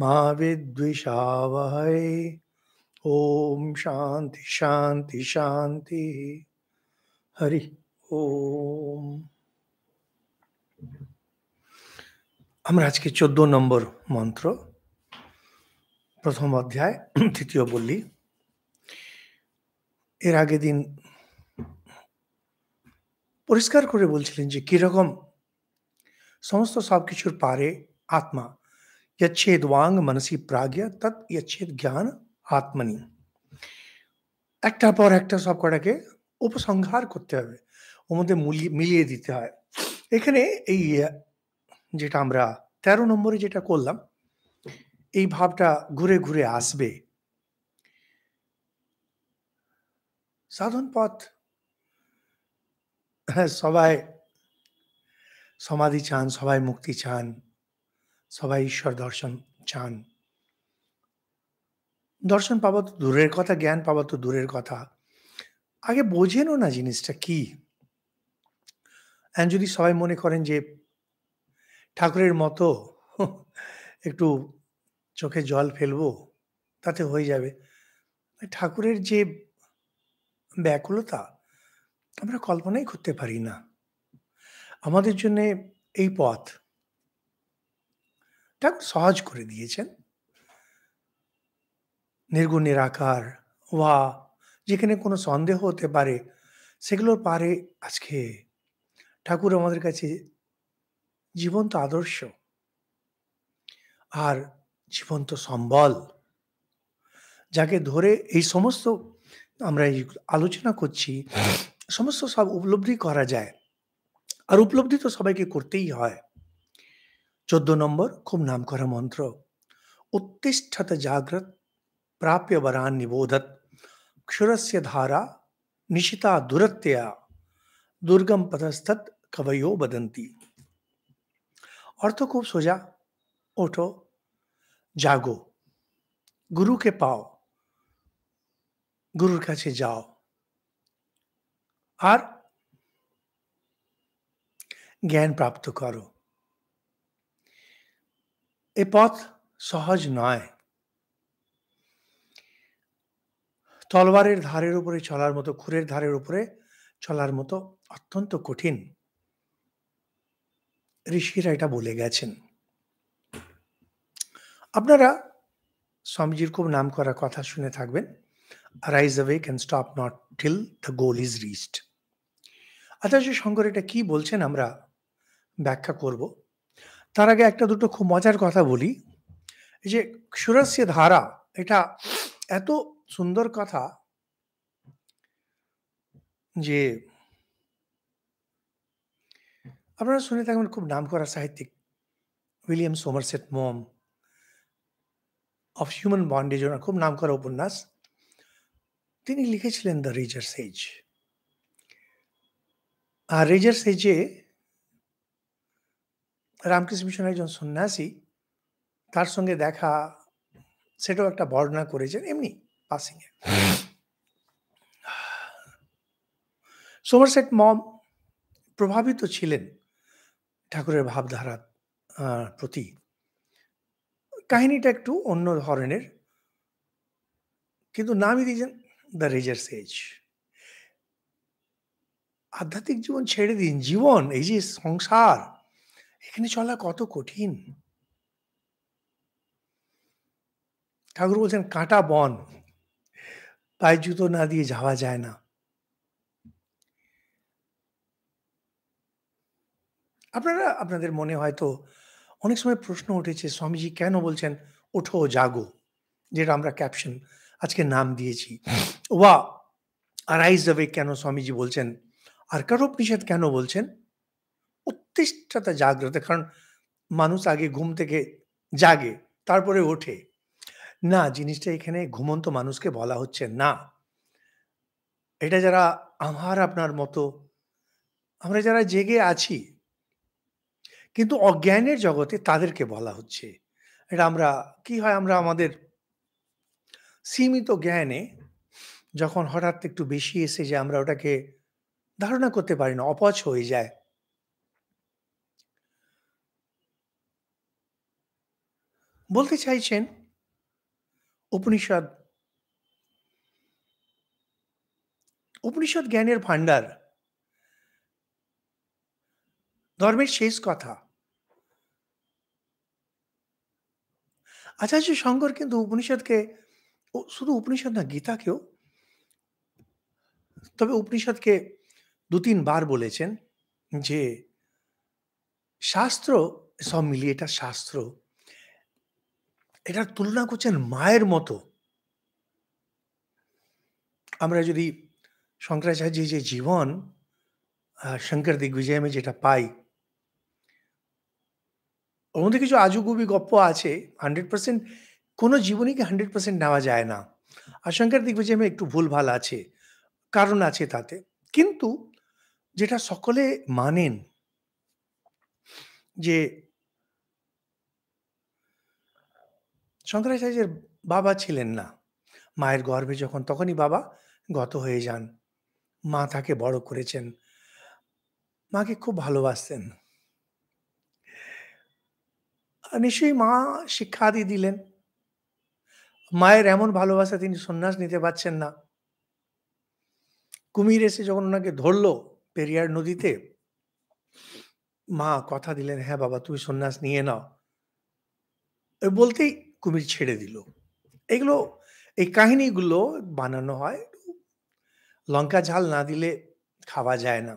महाविद्विषावहै ওম শান্তি শান্তি শান্তি হরি ওম আমরা আজকে চোদ্দ নম্বর মন্ত্র প্রথম অধ্যায় তৃতীয় বললি এর আগে দিন পরিষ্কার করে বলছিলেন যে কীরকম সমস্ত সব কিছুর পারে আত্মা यच्छेदवांग मनसी প্রাজ্ঞা তৎ ইচ্ছেদ জ্ঞান আত্মনি একটার পর একটা সব কটাকে উপসংহার করতে হবে ওর মধ্যে মিলিয়ে দিতে হয় এখানে এই যেটা আমরা তেরো নম্বরে যেটা করলাম এই ভাবটা ঘুরে ঘুরে আসবে সাধন পথ হ্যাঁ, সবাই সমাধি চান সবাই মুক্তি চান সবাই ঈশ্বর দর্শন চান দর্শন পাওয়া তো দূরের কথা জ্ঞান পাওয়া তো দূরের কথা আগে বোঝেনও না জিনিসটা কি অ্যান্ড যদি সবাই মনে করেন যে ঠাকুরের মতো একটু চোখে জল ফেলবো তাতে হয়ে যাবে ঠাকুরের যে ব্যাকুলতা আমরা কল্পনাই করতে পারি না আমাদের জন্যে এই পথ ঠাকুর সহজ করে দিয়েছেন নির্গুণ নিরাকার বা যেখানে কোনো সন্দেহ হতে পারে সেগুলোর পারে আজকে ঠাকুর আমাদের কাছে জীবন্ত আদর্শ আর জীবন্ত সম্বল যাকে ধরে এই সমস্ত আমরা এই আলোচনা করছি সমস্ত সব উপলব্ধি করা যায় আর উপলব্ধি তো সবাইকে করতেই হয় चौदह नम्बर खूब नामक मंत्र उत्तिष्ठत जाग्रत प्राप्य वरान निबोधत क्षुरस्य धारा निशिता दुरत्या दुर्गम पदस्थत कवयो बदंती और तो खूब सोजा उठो जागो गुरु के पाओ गुरु का जाओ और ज्ञान प्राप्त करो এ পথ সহজ নয় তলোয়ারের ধারের উপরে চলার মতো খুরের ধারের উপরে চলার মতো অত্যন্ত কঠিন ঋষিরা এটা বলে গেছেন আপনারা স্বামীজির খুব নাম করা কথা শুনে থাকবেন rise awake can stop not till the goal is reached Acharya Shankar এটা কি বলছেন আমরা ব্যাখ্যা করবো তার আগে একটা দুটো খুব মজার কথা বলি যে সুরস্য ধারা এটা এত সুন্দর কথা যে আপনারা শুনে থাকবেন খুব নাম করা সাহিত্যিক উইলিয়াম সোমারসেট মোম অফ হিউম্যান বন্ডেজ ওনার খুব নাম করা উপন্যাস তিনি লিখেছিলেন দ্য রেজার সেজ আর রেজার সেজে রামকৃষ্ণ মিশন একজন সন্ন্যাসী তার সঙ্গে দেখা সেটাও একটা বর্ণনা করেছেন এমনি পাসিংয়ে সোমরসেট মম প্রভাবিত ছিলেন ঠাকুরের ভাবধারা প্রতি কাহিনীটা একটু অন্য ধরনের কিন্তু নামই দিয়েছেন দ্য রেজার সেজ আধ্যাত্মিক জীবন ছেড়ে দিন জীবন এই যে সংসার এখানে চলা কত কঠিন ঠাকুর বলছেন কাঁটা বন পায়ে জুতো না দিয়ে যাওয়া যায় না আপনারা আপনাদের মনে হয়তো অনেক সময় প্রশ্ন উঠেছে স্বামীজি কেন বলছেন ওঠো জাগো যেটা আমরা ক্যাপশন আজকে নাম দিয়েছি ওয়া আর দ্য কেন স্বামীজি বলছেন আর কারোপনিষেধ কেন বলছেন প্রতিষ্ঠাতা জাগ্রত কারণ মানুষ আগে ঘুম থেকে জাগে তারপরে ওঠে না জিনিসটা এখানে ঘুমন্ত মানুষকে বলা হচ্ছে না এটা যারা আমার আপনার মতো আমরা যারা জেগে আছি কিন্তু অজ্ঞানের জগতে তাদেরকে বলা হচ্ছে এটা আমরা কি হয় আমরা আমাদের সীমিত জ্ঞানে যখন হঠাৎ একটু বেশি এসে যে আমরা ওটাকে ধারণা করতে পারি না অপচ হয়ে যায় বলতে চাইছেন উপনিষদ উপনিষদ জ্ঞানের ভাণ্ডার ধর্মের শেষ কথা আচার্য শঙ্কর কিন্তু উপনিষদকে শুধু উপনিষদ না গীতাকেও তবে উপনিষদকে দু তিনবার বলেছেন যে শাস্ত্র সব মিলিয়ে এটা শাস্ত্র এটার তুলনা করছেন মায়ের মতো আমরা যদি শঙ্করাচার্যের যে জীবন শঙ্কর আমি যেটা পাই ওর মধ্যে কিছু আজুগুবি গপ্প আছে হান্ড্রেড পার্সেন্ট কোনো জীবনীকে হান্ড্রেড পার্সেন্ট নেওয়া যায় না আর শঙ্কর আমি একটু ভুল ভাল আছে কারণ আছে তাতে কিন্তু যেটা সকলে মানেন যে শঙ্করাচার্যের বাবা ছিলেন না মায়ের গর্ভে যখন তখনই বাবা গত হয়ে যান মা তাকে বড় করেছেন মাকে খুব ভালোবাসতেন নিশ্চয়ই মা শিক্ষা আদি দিলেন মায়ের এমন ভালোবাসা তিনি সন্ন্যাস নিতে পারছেন না কুমির এসে যখন ওনাকে ধরলো পেরিয়ার নদীতে মা কথা দিলেন হ্যাঁ বাবা তুমি সন্ন্যাস নিয়ে নাও বলতেই কুমির ছেড়ে দিল এগুলো এই কাহিনীগুলো বানানো হয় লঙ্কা ঝাল না দিলে খাওয়া যায় না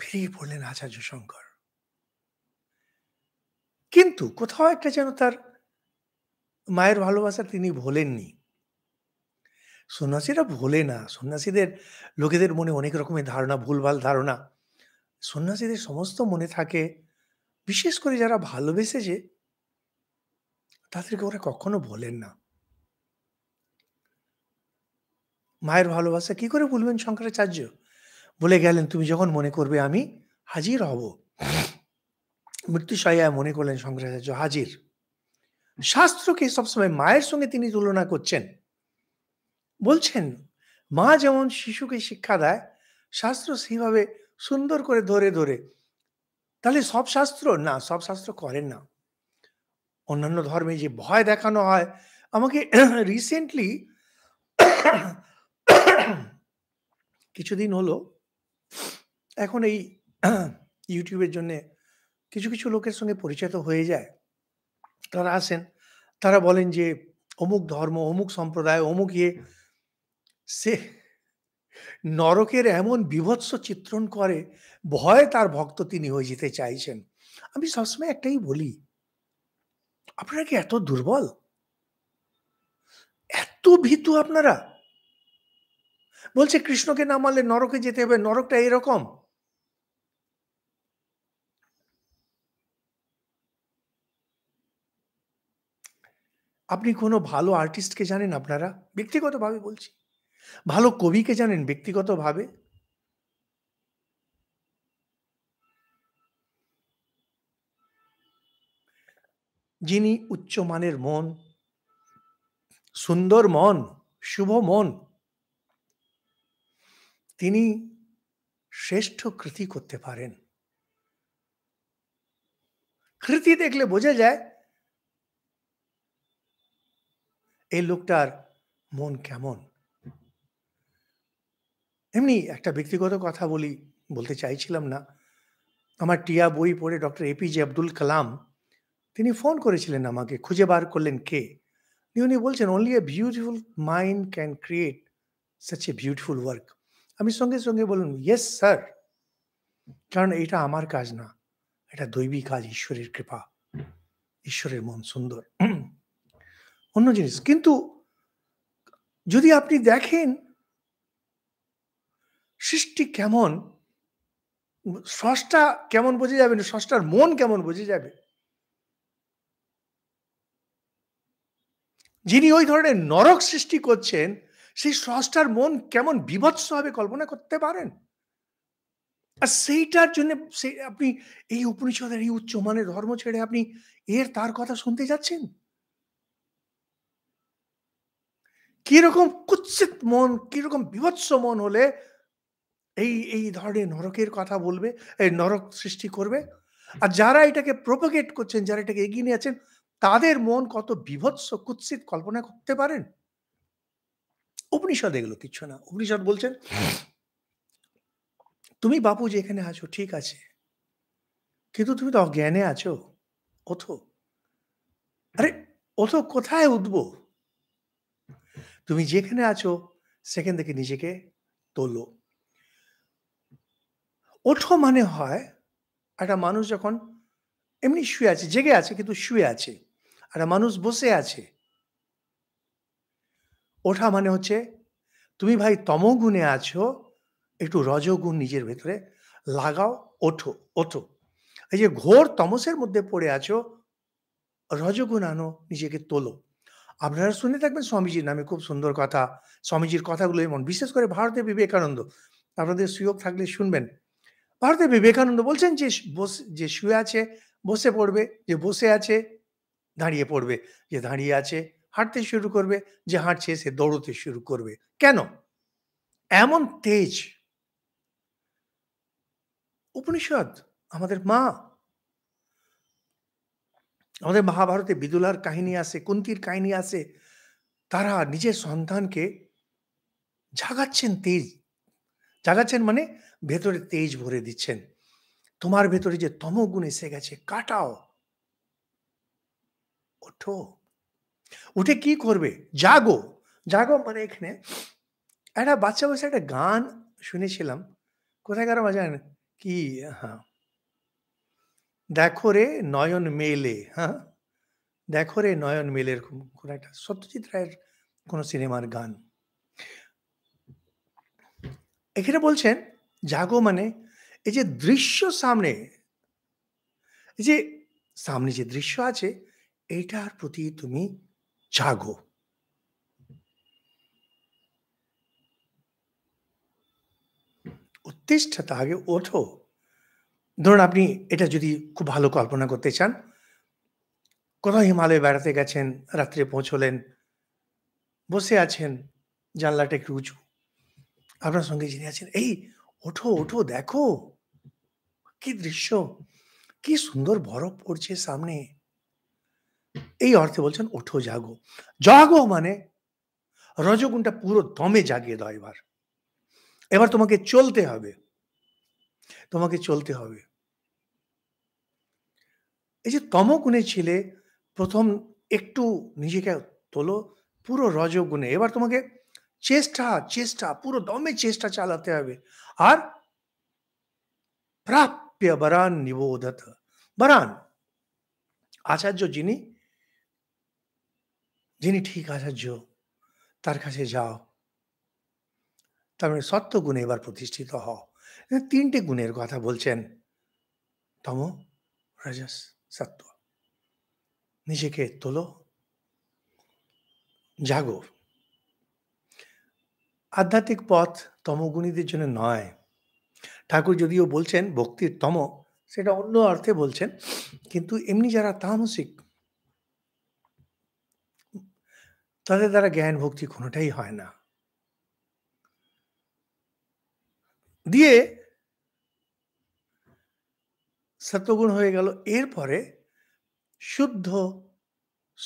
ফিরিয়ে পড়লেন আচার্য শঙ্কর কিন্তু কোথাও একটা যেন তার মায়ের ভালোবাসা তিনি ভোলেননি সন্ন্যাসীরা ভোলে না সন্ন্যাসীদের লোকেদের মনে অনেক রকমের ধারণা ভুলভাল ধারণা সন্ন্যাসীদের সমস্ত মনে থাকে বিশেষ করে যারা ভালোবেসেছে তাদেরকে ওরা কখনো বলেন না মায়ের ভালোবাসা কি করে বলবেন শঙ্করাচার্য বলে গেলেন তুমি যখন মনে করবে আমি হাজির হব মৃত্যুশাইয়া মনে করলেন শঙ্করাচার্য হাজির শাস্ত্রকে সবসময় মায়ের সঙ্গে তিনি তুলনা করছেন বলছেন মা যেমন শিশুকে শিক্ষা দেয় শাস্ত্র সেইভাবে সুন্দর করে ধরে ধরে তাহলে সব শাস্ত্র না সব শাস্ত্র করেন না অন্যান্য ধর্মে যে ভয় দেখানো হয় আমাকে রিসেন্টলি কিছুদিন হলো এখন এই ইউটিউবের জন্য কিছু কিছু লোকের সঙ্গে পরিচিত হয়ে যায় তারা আসেন তারা বলেন যে অমুক ধর্ম অমুক সম্প্রদায় অমুক ইয়ে সে নরকের এমন বিভৎস চিত্রণ করে ভয় তার ভক্ত তিনি হয়ে যেতে চাইছেন আমি সবসময় একটাই বলি আপনারা কি এত দুর্বল এত ভীতু আপনারা বলছে কৃষ্ণকে না মানলে নরকে যেতে হবে নরকটা এরকম আপনি কোনো ভালো আর্টিস্টকে জানেন আপনারা ব্যক্তিগতভাবে বলছি ভালো কবিকে জানেন ব্যক্তিগতভাবে যিনি উচ্চমানের মন সুন্দর মন শুভ মন তিনি শ্রেষ্ঠ কৃতি করতে পারেন কৃতি দেখলে বোঝা যায় এই লোকটার মন কেমন এমনি একটা ব্যক্তিগত কথা বলি বলতে চাইছিলাম না আমার টিয়া বই পড়ে ডক্টর এপিজে আব্দুল কালাম তিনি ফোন করেছিলেন আমাকে খুঁজে বার করলেন কে উনি বলছেন only a beautiful mind can create such a beautiful work আমি সঙ্গে সঙ্গে বলুন ইয়েস স্যার কারণ এটা আমার কাজ না এটা দৈবী কাজ ঈশ্বরের কৃপা ঈশ্বরের মন সুন্দর অন্য জিনিস কিন্তু যদি আপনি দেখেন সৃষ্টি কেমন স্রষ্টা কেমন বোঝা যাবে না স্রষ্টার মন কেমন বোঝা যাবে যিনি ওই ধরনের নরক সৃষ্টি করছেন সেই স্রষ্টার মন কেমন বিভৎস হবে কল্পনা করতে পারেন আর সেইটার জন্য সেই আপনি এই উপনিষদের এই উচ্চ মানের ধর্ম ছেড়ে আপনি এর তার কথা শুনতে যাচ্ছেন কিরকম কুৎসিত মন কিরকম বিভৎস মন হলে এই এই ধরনের নরকের কথা বলবে এই নরক সৃষ্টি করবে আর যারা এটাকে প্রোপোগেট করছেন যারা এটাকে এগিয়ে নিয়ে আছেন তাদের মন কত বিভৎস কুৎসিত কল্পনা করতে পারেন উপনিষদ এগুলো কিচ্ছু না উপনিষদ বলছেন তুমি বাপু যে এখানে আছো ঠিক আছে কিন্তু তুমি তো অজ্ঞানে আছো ওথো আরে ওথো কোথায় উঠব তুমি যেখানে আছো সেখান থেকে নিজেকে তোলো ওঠো মানে হয় একটা মানুষ যখন এমনি শুয়ে আছে জেগে আছে কিন্তু শুয়ে আছে একটা মানুষ বসে আছে ওঠা মানে হচ্ছে তুমি ভাই তমগুণে আছো একটু রজগুণ নিজের ভেতরে লাগাও ওঠো ওঠো এই যে ঘোর তমসের মধ্যে পড়ে আছো রজগুণ আনো নিজেকে তোলো আপনারা শুনে থাকবেন স্বামীজির নামে খুব সুন্দর কথা স্বামীজির কথাগুলো এমন বিশেষ করে ভারতে বিবেকানন্দ আপনাদের সুযোগ থাকলে শুনবেন ভারতে বিবেকানন্দ বলছেন যে বসে যে শুয়ে আছে বসে পড়বে যে বসে আছে দাঁড়িয়ে পড়বে যে দাঁড়িয়ে আছে হাঁটতে শুরু করবে যে হাঁটছে সে দৌড়তে শুরু করবে কেন এমন তেজ উপনিষদ আমাদের মা আমাদের মহাভারতে বিদুলার কাহিনী আছে কুন্তির কাহিনী আছে তারা নিজের সন্তানকে জাগাচ্ছেন তেজ জাগাচ্ছেন মানে ভেতরে তেজ ভরে দিচ্ছেন তোমার ভেতরে যে তমগুণ এসে গেছে কাটাও ওঠো উঠে কি করবে জাগো জাগো মানে এখানে একটা বাচ্চা বসে একটা গান শুনেছিলাম কোথায় কারো মজা কি হ্যাঁ দেখো রে নয়ন মেলে হ্যাঁ দেখো রে নয়ন মেলে এরকম কোনো একটা সত্যজিৎ রায়ের কোনো সিনেমার গান এখানে বলছেন জাগো মানে এই যে দৃশ্য সামনে এই যে সামনে যে দৃশ্য আছে এইটার প্রতি তুমি জাগো উত্তিষ্ঠাতা আগে ওঠো ধরুন আপনি এটা যদি খুব ভালো কল্পনা করতে চান কোথাও হিমালয়ে বেড়াতে গেছেন রাত্রে পৌঁছলেন বসে আছেন জানলাটা একটু উঁচু আপনার সঙ্গে যিনি আছেন এই ওঠো ওঠো দেখো কি দৃশ্য কি সুন্দর বরফ পড়ছে সামনে এই অর্থে বলছেন ওঠো জাগো জাগো মানে রজগুণটা পুরো দমে জাগিয়ে দাও এবার এবার তোমাকে চলতে হবে তোমাকে চলতে হবে এই যে তমগুণে ছিলে প্রথম একটু নিজেকে তোলো পুরো রজগুণে এবার তোমাকে চেষ্টা চেষ্টা পুরো দমে চেষ্টা চালাতে হবে আর প্রাপ্য বরান নিবোধত বরান আচার্য যিনি যিনি ঠিক আচার্য তার কাছে যাও তার মানে গুণে এবার প্রতিষ্ঠিত হও তিনটে গুণের কথা বলছেন তম রাজস সত্ত্ব নিজেকে তোলো জাগো আধ্যাত্মিক পথ তমগুণীদের জন্য নয় ঠাকুর যদিও বলছেন ভক্তির তম সেটা অন্য অর্থে বলছেন কিন্তু এমনি যারা তামসিক তাদের দ্বারা জ্ঞান ভক্তি কোনোটাই হয় না দিয়ে সত্যগুণ হয়ে গেল এরপরে শুদ্ধ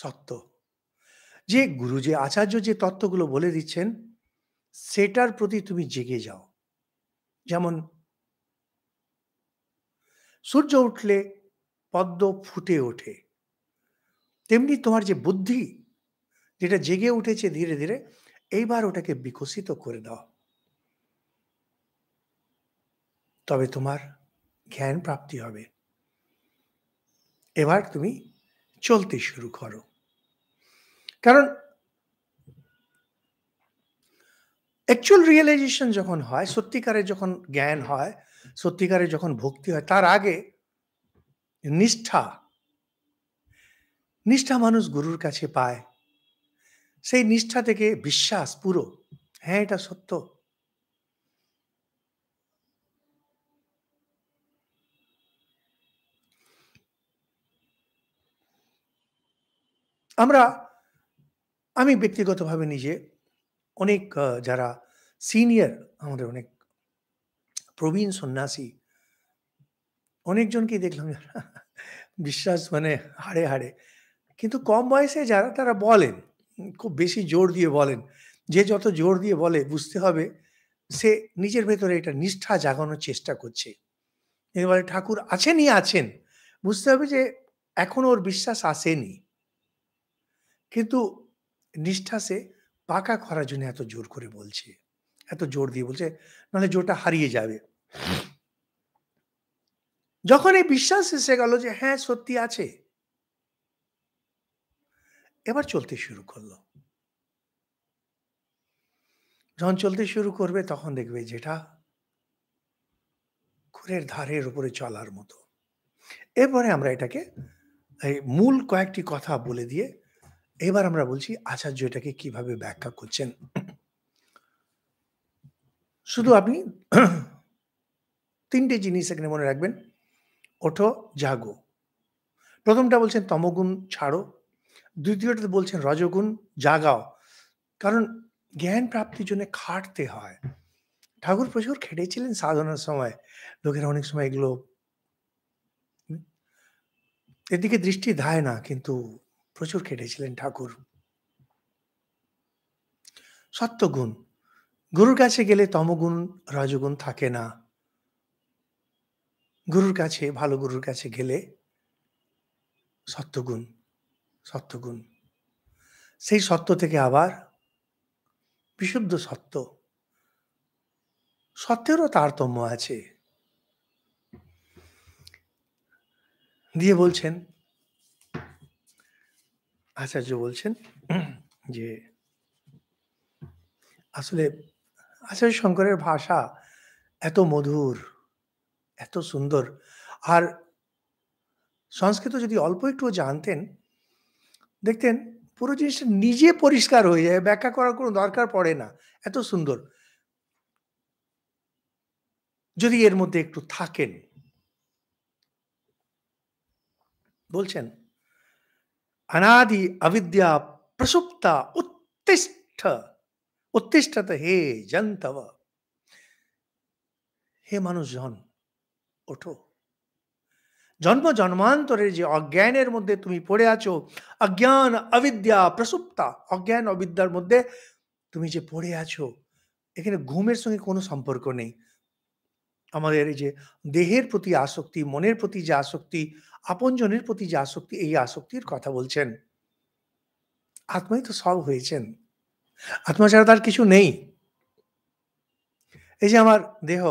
সত্য যে গুরু যে আচার্য যে তত্ত্বগুলো বলে দিচ্ছেন সেটার প্রতি তুমি জেগে যাও যেমন সূর্য উঠলে পদ্ম ফুটে ওঠে তেমনি তোমার যে বুদ্ধি যেটা জেগে উঠেছে ধীরে ধীরে এইবার ওটাকে বিকশিত করে দাও তবে তোমার জ্ঞান প্রাপ্তি হবে এবার তুমি চলতে শুরু করো কারণ অ্যাকচুয়াল রিয়েলাইজেশন যখন হয় সত্যিকারের যখন জ্ঞান হয় সত্যিকারের যখন ভক্তি হয় তার আগে নিষ্ঠা নিষ্ঠা মানুষ গুরুর কাছে পায় সেই নিষ্ঠা থেকে বিশ্বাস পুরো হ্যাঁ এটা সত্য আমরা আমি ব্যক্তিগতভাবে নিজে অনেক যারা সিনিয়র আমাদের অনেক প্রবীণ সন্ন্যাসী অনেকজনকেই দেখলাম যারা বিশ্বাস মানে হাড়ে হাড়ে কিন্তু কম বয়সে যারা তারা বলেন খুব বেশি জোর দিয়ে বলেন যে যত জোর দিয়ে বলে বুঝতে হবে সে নিজের ভেতরে এটা নিষ্ঠা জাগানোর চেষ্টা করছে বলে ঠাকুর আছেনই আছেন বুঝতে হবে যে এখন ওর বিশ্বাস আসেনি কিন্তু নিষ্ঠা সে পাকা করার জন্য এত জোর করে বলছে এত জোর দিয়ে বলছে নাহলে জোরটা হারিয়ে যাবে যখন এই বিশ্বাস এসে গেল যে হ্যাঁ সত্যি আছে এবার চলতে শুরু করলো যখন চলতে শুরু করবে তখন দেখবে যেটা ঘুরের ধারের উপরে চলার মতো এরপরে আমরা এটাকে এই মূল কয়েকটি কথা বলে দিয়ে এবার আমরা বলছি আচার্য এটাকে কিভাবে ব্যাখ্যা করছেন শুধু আপনি তিনটে জিনিস এখানে মনে রাখবেন ওঠো জাগো প্রথমটা বলছেন তমগুণ ছাড়ো দ্বিতীয়টাতে বলছেন রজগুণ জাগাও কারণ জ্ঞান প্রাপ্তির জন্য খাটতে হয় ঠাকুর প্রচুর খেটেছিলেন সাধনার সময় লোকেরা অনেক সময় এগুলো এদিকে দৃষ্টি ধায় না কিন্তু প্রচুর খেটেছিলেন ঠাকুর সত্যগুণ গুরুর কাছে গেলে তমগুণ রজগুণ থাকে না গুরুর কাছে ভালো গুরুর কাছে গেলে সত্যগুণ সত্যগুণ সেই সত্য থেকে আবার বিশুদ্ধ সত্য সত্যেরও তারতম্য আছে দিয়ে বলছেন আচার্য বলছেন যে আসলে আচার্য শঙ্করের ভাষা এত মধুর এত সুন্দর আর সংস্কৃত যদি অল্প একটুও জানতেন দেখতেন পুরো জিনিসটা নিজে পরিষ্কার হয়ে যায় ব্যাখ্যা করার কোনো দরকার পড়ে না এত সুন্দর যদি এর মধ্যে একটু থাকেন বলছেন অনাদি অবিদ্যা প্রসুপ্তা উত্তিষ্ঠ উত্তিষ্ঠত হে জন্তব হে মানুষজন ওঠো জন্ম জন্মান্তরের যে অজ্ঞানের মধ্যে তুমি পড়ে আছো অজ্ঞান অবিদ্যা প্রসুপ্তা অজ্ঞান অবিদ্যার মধ্যে তুমি যে পড়ে আছো এখানে ঘুমের সঙ্গে কোনো সম্পর্ক নেই আমাদের এই যে দেহের প্রতি আসক্তি মনের প্রতি যে আসক্তি আপনজনের প্রতি যে আসক্তি এই আসক্তির কথা বলছেন আত্মাই তো সব হয়েছেন আত্মা ছাড়া তার কিছু নেই এই যে আমার দেহ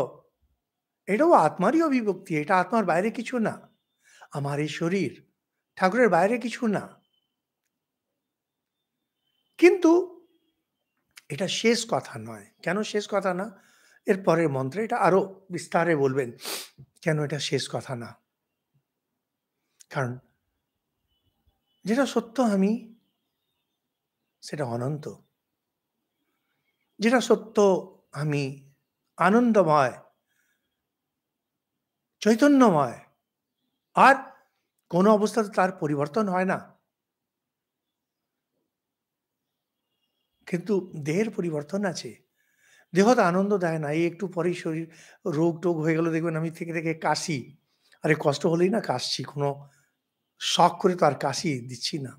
এটাও আত্মারই অভিব্যক্তি এটা আত্মার বাইরে কিছু না আমার এই শরীর ঠাকুরের বাইরে কিছু না কিন্তু এটা শেষ কথা নয় কেন শেষ কথা না এর পরের মন্ত্রে এটা আরো বিস্তারে বলবেন কেন এটা শেষ কথা না কারণ যেটা সত্য আমি সেটা অনন্ত যেটা সত্য আমি আনন্দময় চৈতন্যময় আর কোনো অবস্থাতে তার পরিবর্তন হয় না কিন্তু দেহের পরিবর্তন আছে দেহ তো আনন্দ দেয় না এই একটু পরেই শরীর রোগ টোগ হয়ে গেল দেখবেন আমি থেকে থেকে কাশি আরে কষ্ট হলেই না কাশছি কোনো শখ করে তো আর কাশি দিচ্ছি না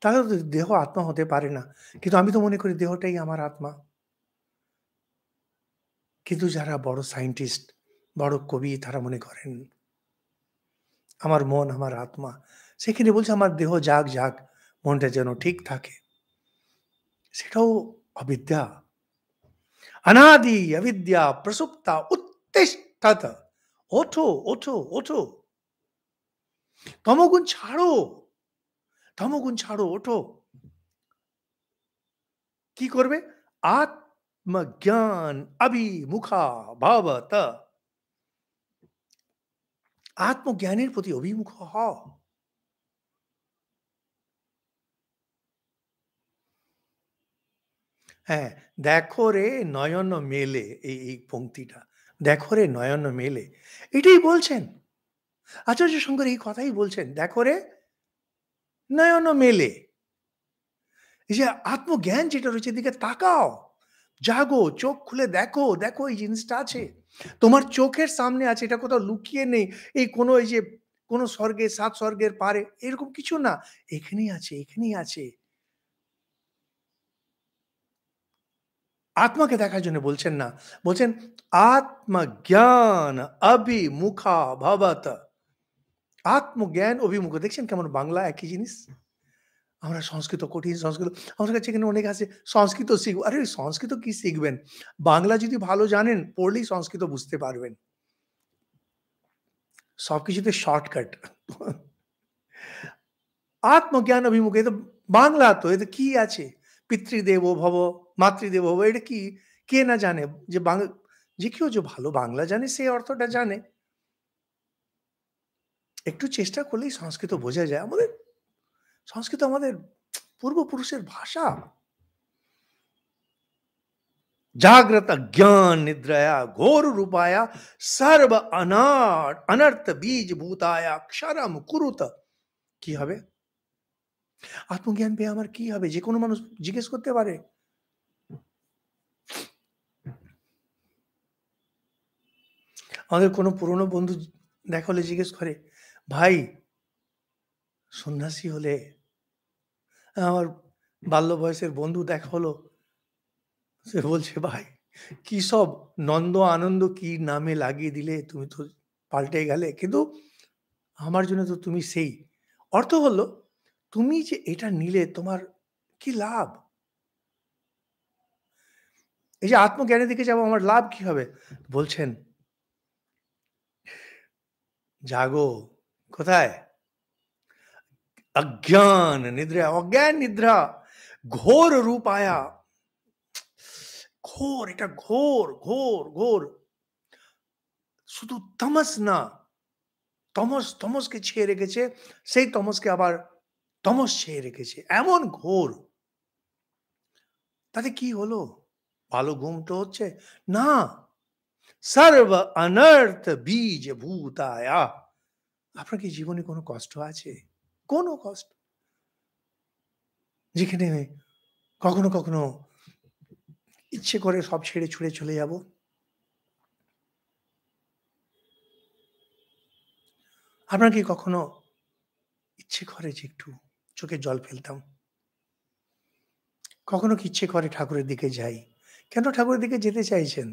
তাহলে তো দেহ আত্মা হতে পারে না কিন্তু আমি তো মনে করি দেহটাই আমার আত্মা কিন্তু যারা বড় সায়েন্টিস্ট বড় কবি তারা মনে করেন আমার মন আমার আত্মা সেখিনি বলছ আমার দেহ জাগ জাগ মন্ডেজানো ঠিক থাকে শেখাও অবید্যা अनादी अविद्या प्रसुप्त उत्तिष्ठत ओटो ओटो ओटो তমকুন চালো তমকুন চালো ওটো কি করবে আত্মজ্ঞান আবি মুখা ভবত আত্মজ্ঞানের প্রতি অভিমুখ হও হ্যাঁ দেখো রে নয়ন মেলে এই এই পঙ্ক্তিটা দেখো রে নয়ন মেলে এটাই বলছেন আচার্য শঙ্কর এই কথাই বলছেন দেখো রে নয়ন মেলে এই যে আত্মজ্ঞান যেটা রয়েছে এদিকে তাকাও জাগো চোখ খুলে দেখো দেখো এই জিনিসটা আছে তোমার চোখের সামনে আছে এটা কোথাও লুকিয়ে নেই এই কোনো এই যে কোনো স্বর্গে সাত স্বর্গের পারে এরকম কিছু না এখানেই আছে এখানেই আছে আত্মাকে দেখার জন্য বলছেন না বলছেন আত্মজ্ঞান অভিমুখা ভবত আত্মজ্ঞান অভিমুখ দেখছেন কেমন বাংলা একই জিনিস আমরা সংস্কৃত কঠিন সংস্কৃত আমার কাছে এখানে অনেক আছে সংস্কৃত শিখব আরে সংস্কৃত কি শিখবেন বাংলা যদি ভালো জানেন পড়লেই সংস্কৃত বুঝতে পারবেন সবকিছুতে শর্টকাট আত্মজ্ঞান অভিমুখে তো বাংলা তো এটা কি আছে পিতৃদেব ভব মাতৃদেব ভব এটা কি কে না জানে যে বাংলা যে কেউ যে ভালো বাংলা জানে সেই অর্থটা জানে একটু চেষ্টা করলেই সংস্কৃত বোঝা যায় আমাদের সংস্কৃত আমাদের পূর্বপুরুষের ভাষা জাগ্রত জ্ঞান নিদ্রায়া ঘোর রূপায়া সর্ব অনার অনর্থ বীজ ভূতায়া ক্ষরম কুরুত কি হবে আত্মজ্ঞান পেয়ে আমার কি হবে যে কোনো মানুষ জিজ্ঞেস করতে পারে আমাদের কোনো পুরনো বন্ধু দেখা হলে জিজ্ঞেস করে ভাই সন্ন্যাসী হলে আমার বাল্য বয়সের বন্ধু দেখা হলো সে বলছে ভাই কি সব নন্দ আনন্দ কি নামে লাগিয়ে দিলে তুমি তো পাল্টে গেলে কিন্তু আমার জন্য তো তুমি সেই অর্থ হলো তুমি যে এটা নিলে তোমার কি লাভ এই যে আত্মজ্ঞানের দিকে যাবো আমার লাভ কি হবে বলছেন জাগো কোথায় अज्ञान निद्रा অজ্ঞান নিদ্রা ঘোর রূপ আয়া ঘোর এটা ঘোর ঘোর ঘোর শুধু তমস না তমস তমসকে ছেয়ে রেখেছে সেই তমসকে আবার তমস ছেয়ে রেখেছে এমন ঘোর তাতে কি হলো ভালো ঘুম তো হচ্ছে না সর্ব অনর্থ বীজ ভূতায়া আপনার কি জীবনে কোনো কষ্ট আছে কোনো কষ্ট যেখানে কখনো কখনো ইচ্ছে করে সব ছেড়ে ছুড়ে চলে যাব আপনাকে কখনো ইচ্ছে করে যে একটু চোখে জল ফেলতাম কখনো কি ইচ্ছে করে ঠাকুরের দিকে যাই কেন ঠাকুরের দিকে যেতে চাইছেন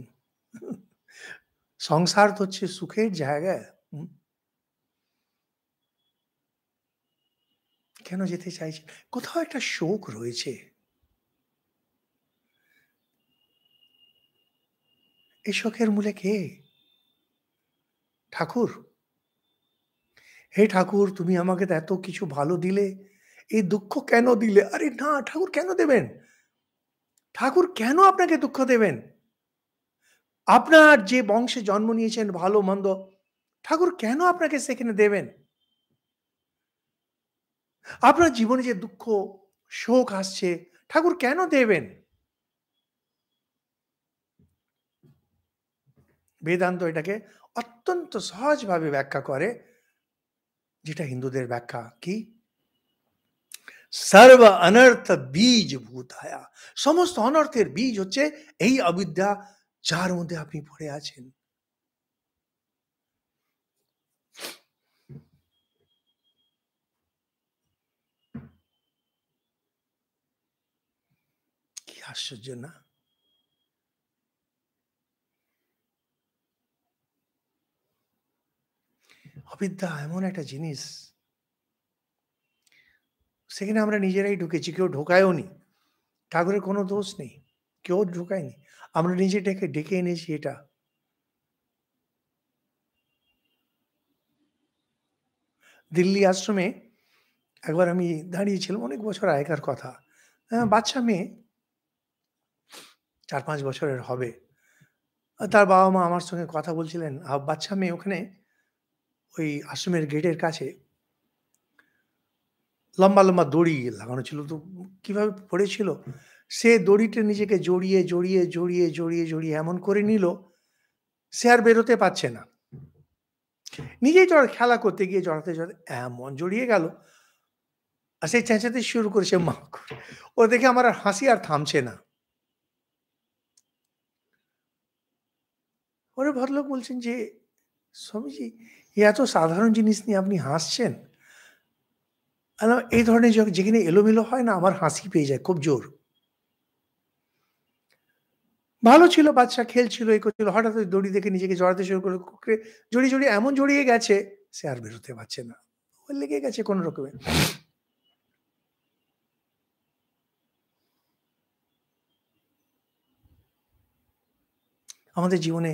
সংসার তো হচ্ছে সুখের জায়গা কেন যেতে চাইছে কোথাও একটা শোক রয়েছে এই শোকের মূলে কে ঠাকুর হে ঠাকুর তুমি আমাকে এত কিছু ভালো দিলে এই দুঃখ কেন দিলে আরে না ঠাকুর কেন দেবেন ঠাকুর কেন আপনাকে দুঃখ দেবেন আপনার যে বংশে জন্ম নিয়েছেন ভালো মন্দ ঠাকুর কেন আপনাকে সেখানে দেবেন আপনার জীবনে যে দুঃখ শোক আসছে ঠাকুর কেন দেবেন বেদান্ত এটাকে অত্যন্ত সহজভাবে ব্যাখ্যা করে যেটা হিন্দুদের ব্যাখ্যা কি সর্ব অনর্থ বীজ ভূতায়া সমস্ত অনর্থের বীজ হচ্ছে এই অবিদ্যা যার মধ্যে আপনি পড়ে আছেন আশ্চর্য না অবিদ্যা এমন একটা জিনিস সেখানে আমরা নিজেরাই ঢুকেছি কেউ ঢোকায়ও নি ঠাকুরের কোনো দোষ নেই কেউ ঢোকায়নি আমরা নিজেটাকে ডেকে এনেছি এটা দিল্লি আশ্রমে একবার আমি দাঁড়িয়েছিলাম অনেক বছর আগেকার কথা হ্যাঁ, বাচ্চা মেয়ে চার পাঁচ বছরের হবে তার বাবা মা আমার সঙ্গে কথা বলছিলেন বাচ্চা মেয়ে ওখানে ওই আশ্রমের গেটের কাছে লম্বা লম্বা দড়ি লাগানো ছিল তো কীভাবে পড়েছিল সে দড়িটা নিজেকে জড়িয়ে জড়িয়ে জড়িয়ে জড়িয়ে জড়িয়ে এমন করে নিল সে আর বেরোতে পারছে না নিজেই তো খেলা করতে গিয়ে জড়াতে জড়াতে এমন জড়িয়ে গেল আর সে চেঁচাতে শুরু করেছে মা করে ও দেখে আমার আর হাসি আর থামছে না পরে ভদ্রলোক বলছেন যে স্বামীজি এত সাধারণ জিনিস নিয়ে আপনি হাসছেন এই ধরনের যেখানে এলোমেলো হয় না আমার হাসি পেয়ে যায় খুব জোর ভালো ছিল বাচ্চা খেলছিল এ করছিল হঠাৎ ওই দড়ি দেখে নিজেকে জড়াতে শুরু করে কুকুরে জড়িয়ে জড়িয়ে এমন জড়িয়ে গেছে সে আর বেরোতে পারছে না লেগে গেছে কোন রকমের আমাদের জীবনে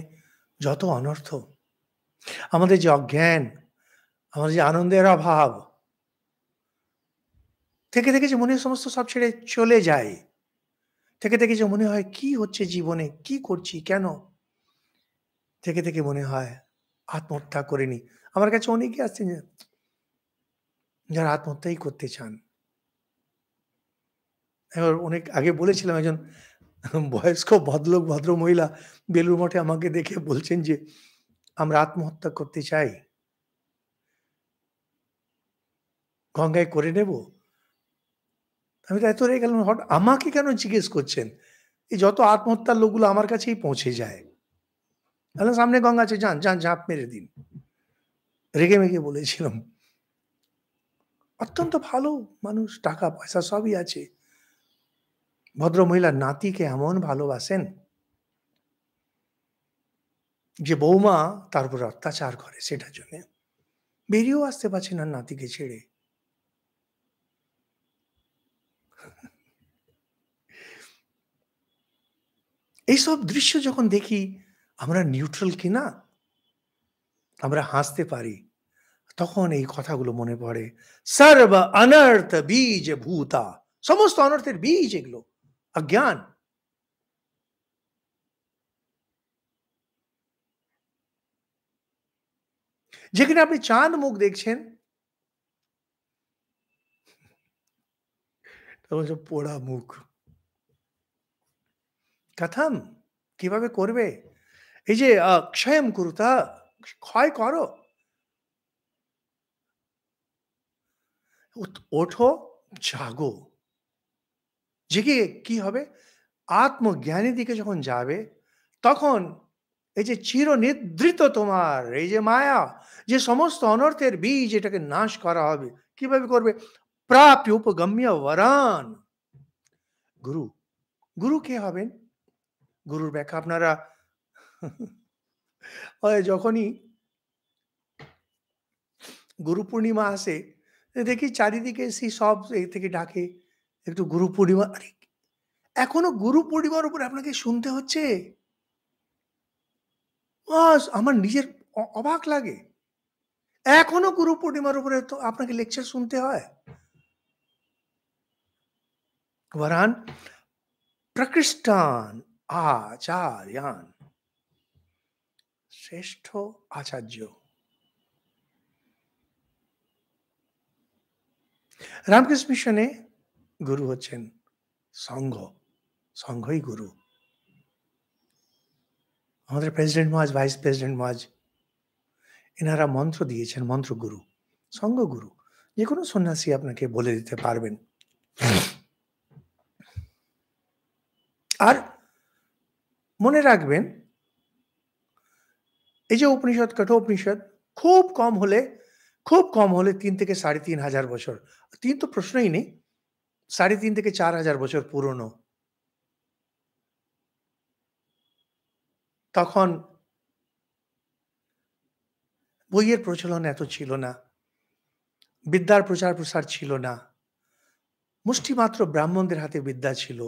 যত অনর্থ আমাদের যে অজ্ঞান আমাদের যে আনন্দের অভাব থেকে থেকে যে মনে সমস্ত সব ছেড়ে চলে যায় থেকে থেকে যে মনে হয় কি হচ্ছে জীবনে কি করছি কেন থেকে থেকে মনে হয় আত্মহত্যা করিনি আমার কাছে অনেকে আসছেন যারা আত্মহত্যাই করতে চান এবার অনেক আগে বলেছিলাম একজন বয়স্ক ভদ্রলোক ভদ্র মহিলা বেলুর মঠে আমাকে দেখে বলছেন যে আমরা আত্মহত্যা করতে চাই গঙ্গায় করে নেব আমি তাই তো রে গেলাম হট আমাকে কেন জিজ্ঞেস করছেন এই যত আত্মহত্যার লোকগুলো আমার কাছেই পৌঁছে যায় তাহলে সামনে গঙ্গা আছে যান যান ঝাঁপ মেরে দিন রেগে মেগে বলেছিলাম অত্যন্ত ভালো মানুষ টাকা পয়সা সবই আছে মহিলা নাতিকে এমন ভালোবাসেন যে বৌমা তার উপর অত্যাচার করে সেটার জন্য বেরিয়েও আসতে পারছে না নাতিকে ছেড়ে এইসব দৃশ্য যখন দেখি আমরা নিউট্রাল কিনা আমরা হাসতে পারি তখন এই কথাগুলো মনে পড়ে সর্ব অনর্থ বীজ ভূতা সমস্ত অনর্থের বীজ এগুলো अज्ञान જેને આપણે ચાંદ મુખ દેખছেন તો જો પોળા મુખ কথમ কিভাবে করবে এই যে ক্ষয়ম কুরুতা ক্ষয় করো ওঠো জাগো যে কি হবে আত্মজ্ঞানের দিকে যখন যাবে তখন এই যে চিরনিদ্রিত তোমার এই যে মায়া যে সমস্ত অনর্থের বীজ এটাকে নাশ করা হবে কিভাবে করবে প্রাপ্য উপগম্য বরান গুরু গুরু কে হবেন গুরুর ব্যাখ্যা আপনারা যখনই গুরু পূর্ণিমা আসে দেখি চারিদিকে সেই সব থেকে ডাকে একটু গুরু পূর্ণিমা এখনো গুরু পূর্ণিমার উপরে আপনাকে শুনতে হচ্ছে আমার নিজের অবাক লাগে এখনো গুরু পূর্ণিমার উপরে তো আপনাকে লেকচার শুনতে হয় वरान প্রকৃষ্টান আচার্যান শ্রেষ্ঠ আচার্য রামকৃষ্ণ মিশনে গুরু হচ্ছেন সংঘ সংঘই গুরু আমাদের প্রেসিডেন্ট মহাজ ভাইস প্রেসিডেন্ট মহাজ এনারা মন্ত্র দিয়েছেন মন্ত্র গুরু গুরু যে কোনো সন্ন্যাসী আপনাকে বলে দিতে পারবেন আর মনে রাখবেন এই যে উপনিষদ কঠো উপনিষদ খুব কম হলে খুব কম হলে তিন থেকে সাড়ে তিন হাজার বছর তিন তো প্রশ্নই নেই সাড়ে তিন থেকে চার হাজার বছর পুরনো তখন বইয়ের প্রচলন এত ছিল না বিদ্যার প্রচার প্রসার ছিল না মুষ্টিমাত্র ব্রাহ্মণদের হাতে বিদ্যা ছিল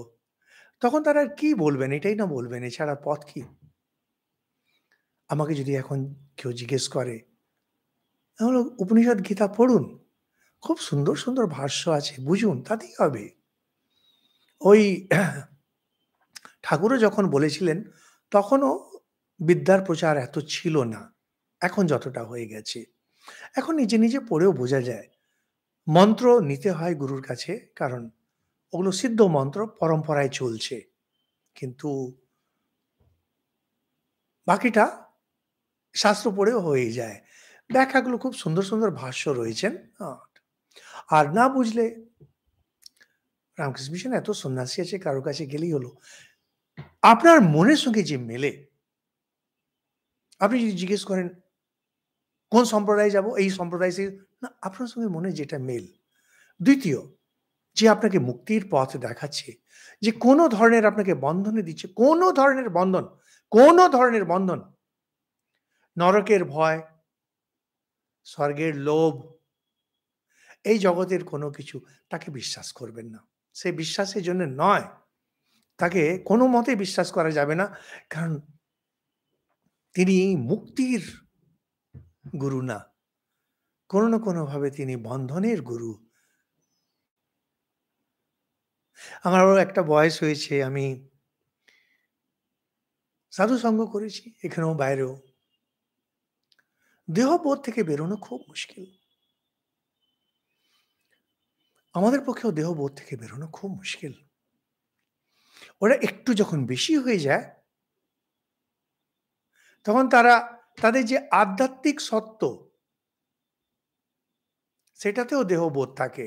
তখন তারা আর কি বলবেন এটাই না বলবেন এছাড়া পথ কি আমাকে যদি এখন কেউ জিজ্ঞেস করে তাহলে উপনিষদ গীতা পড়ুন খুব সুন্দর সুন্দর ভাষ্য আছে বুঝুন তাতেই হবে ওই ঠাকুরও যখন বলেছিলেন তখনও বিদ্যার প্রচার এত ছিল না এখন যতটা হয়ে গেছে এখন নিজে নিজে পড়েও বোঝা যায় মন্ত্র নিতে হয় গুরুর কাছে কারণ ওগুলো সিদ্ধ মন্ত্র পরম্পরায় চলছে কিন্তু বাকিটা শাস্ত্র পড়েও হয়ে যায় ব্যাখ্যাগুলো খুব সুন্দর সুন্দর ভাষ্য রয়েছেন হ্যাঁ আর না বুঝলে রামকৃষ্ণ মিশন এত সন্ন্যাসী আছে কারো কাছে গেলেই হলো আপনার মনের সঙ্গে যে মেলে আপনি যদি জিজ্ঞেস করেন কোন সম্প্রদায় যাব এই সম্প্রদায় সেই না আপনার সঙ্গে মনে যেটা মেল দ্বিতীয় যে আপনাকে মুক্তির পথ দেখাচ্ছে যে কোনো ধরনের আপনাকে বন্ধনে দিচ্ছে কোনো ধরনের বন্ধন কোনো ধরনের বন্ধন নরকের ভয় স্বর্গের লোভ এই জগতের কোনো কিছু তাকে বিশ্বাস করবেন না সে বিশ্বাসের জন্য নয় তাকে কোনো মতে বিশ্বাস করা যাবে না কারণ তিনি মুক্তির গুরু না কোনো না কোনোভাবে তিনি বন্ধনের গুরু আমারও একটা বয়স হয়েছে আমি সাধু সঙ্গ করেছি এখানেও বাইরেও দেহবোধ থেকে বেরোনো খুব মুশকিল আমাদের পক্ষেও দেহবোধ থেকে বেরোনো খুব মুশকিল ওরা একটু যখন বেশি হয়ে যায় তখন তারা তাদের যে আধ্যাত্মিক সত্য সেটাতেও দেহবোধ থাকে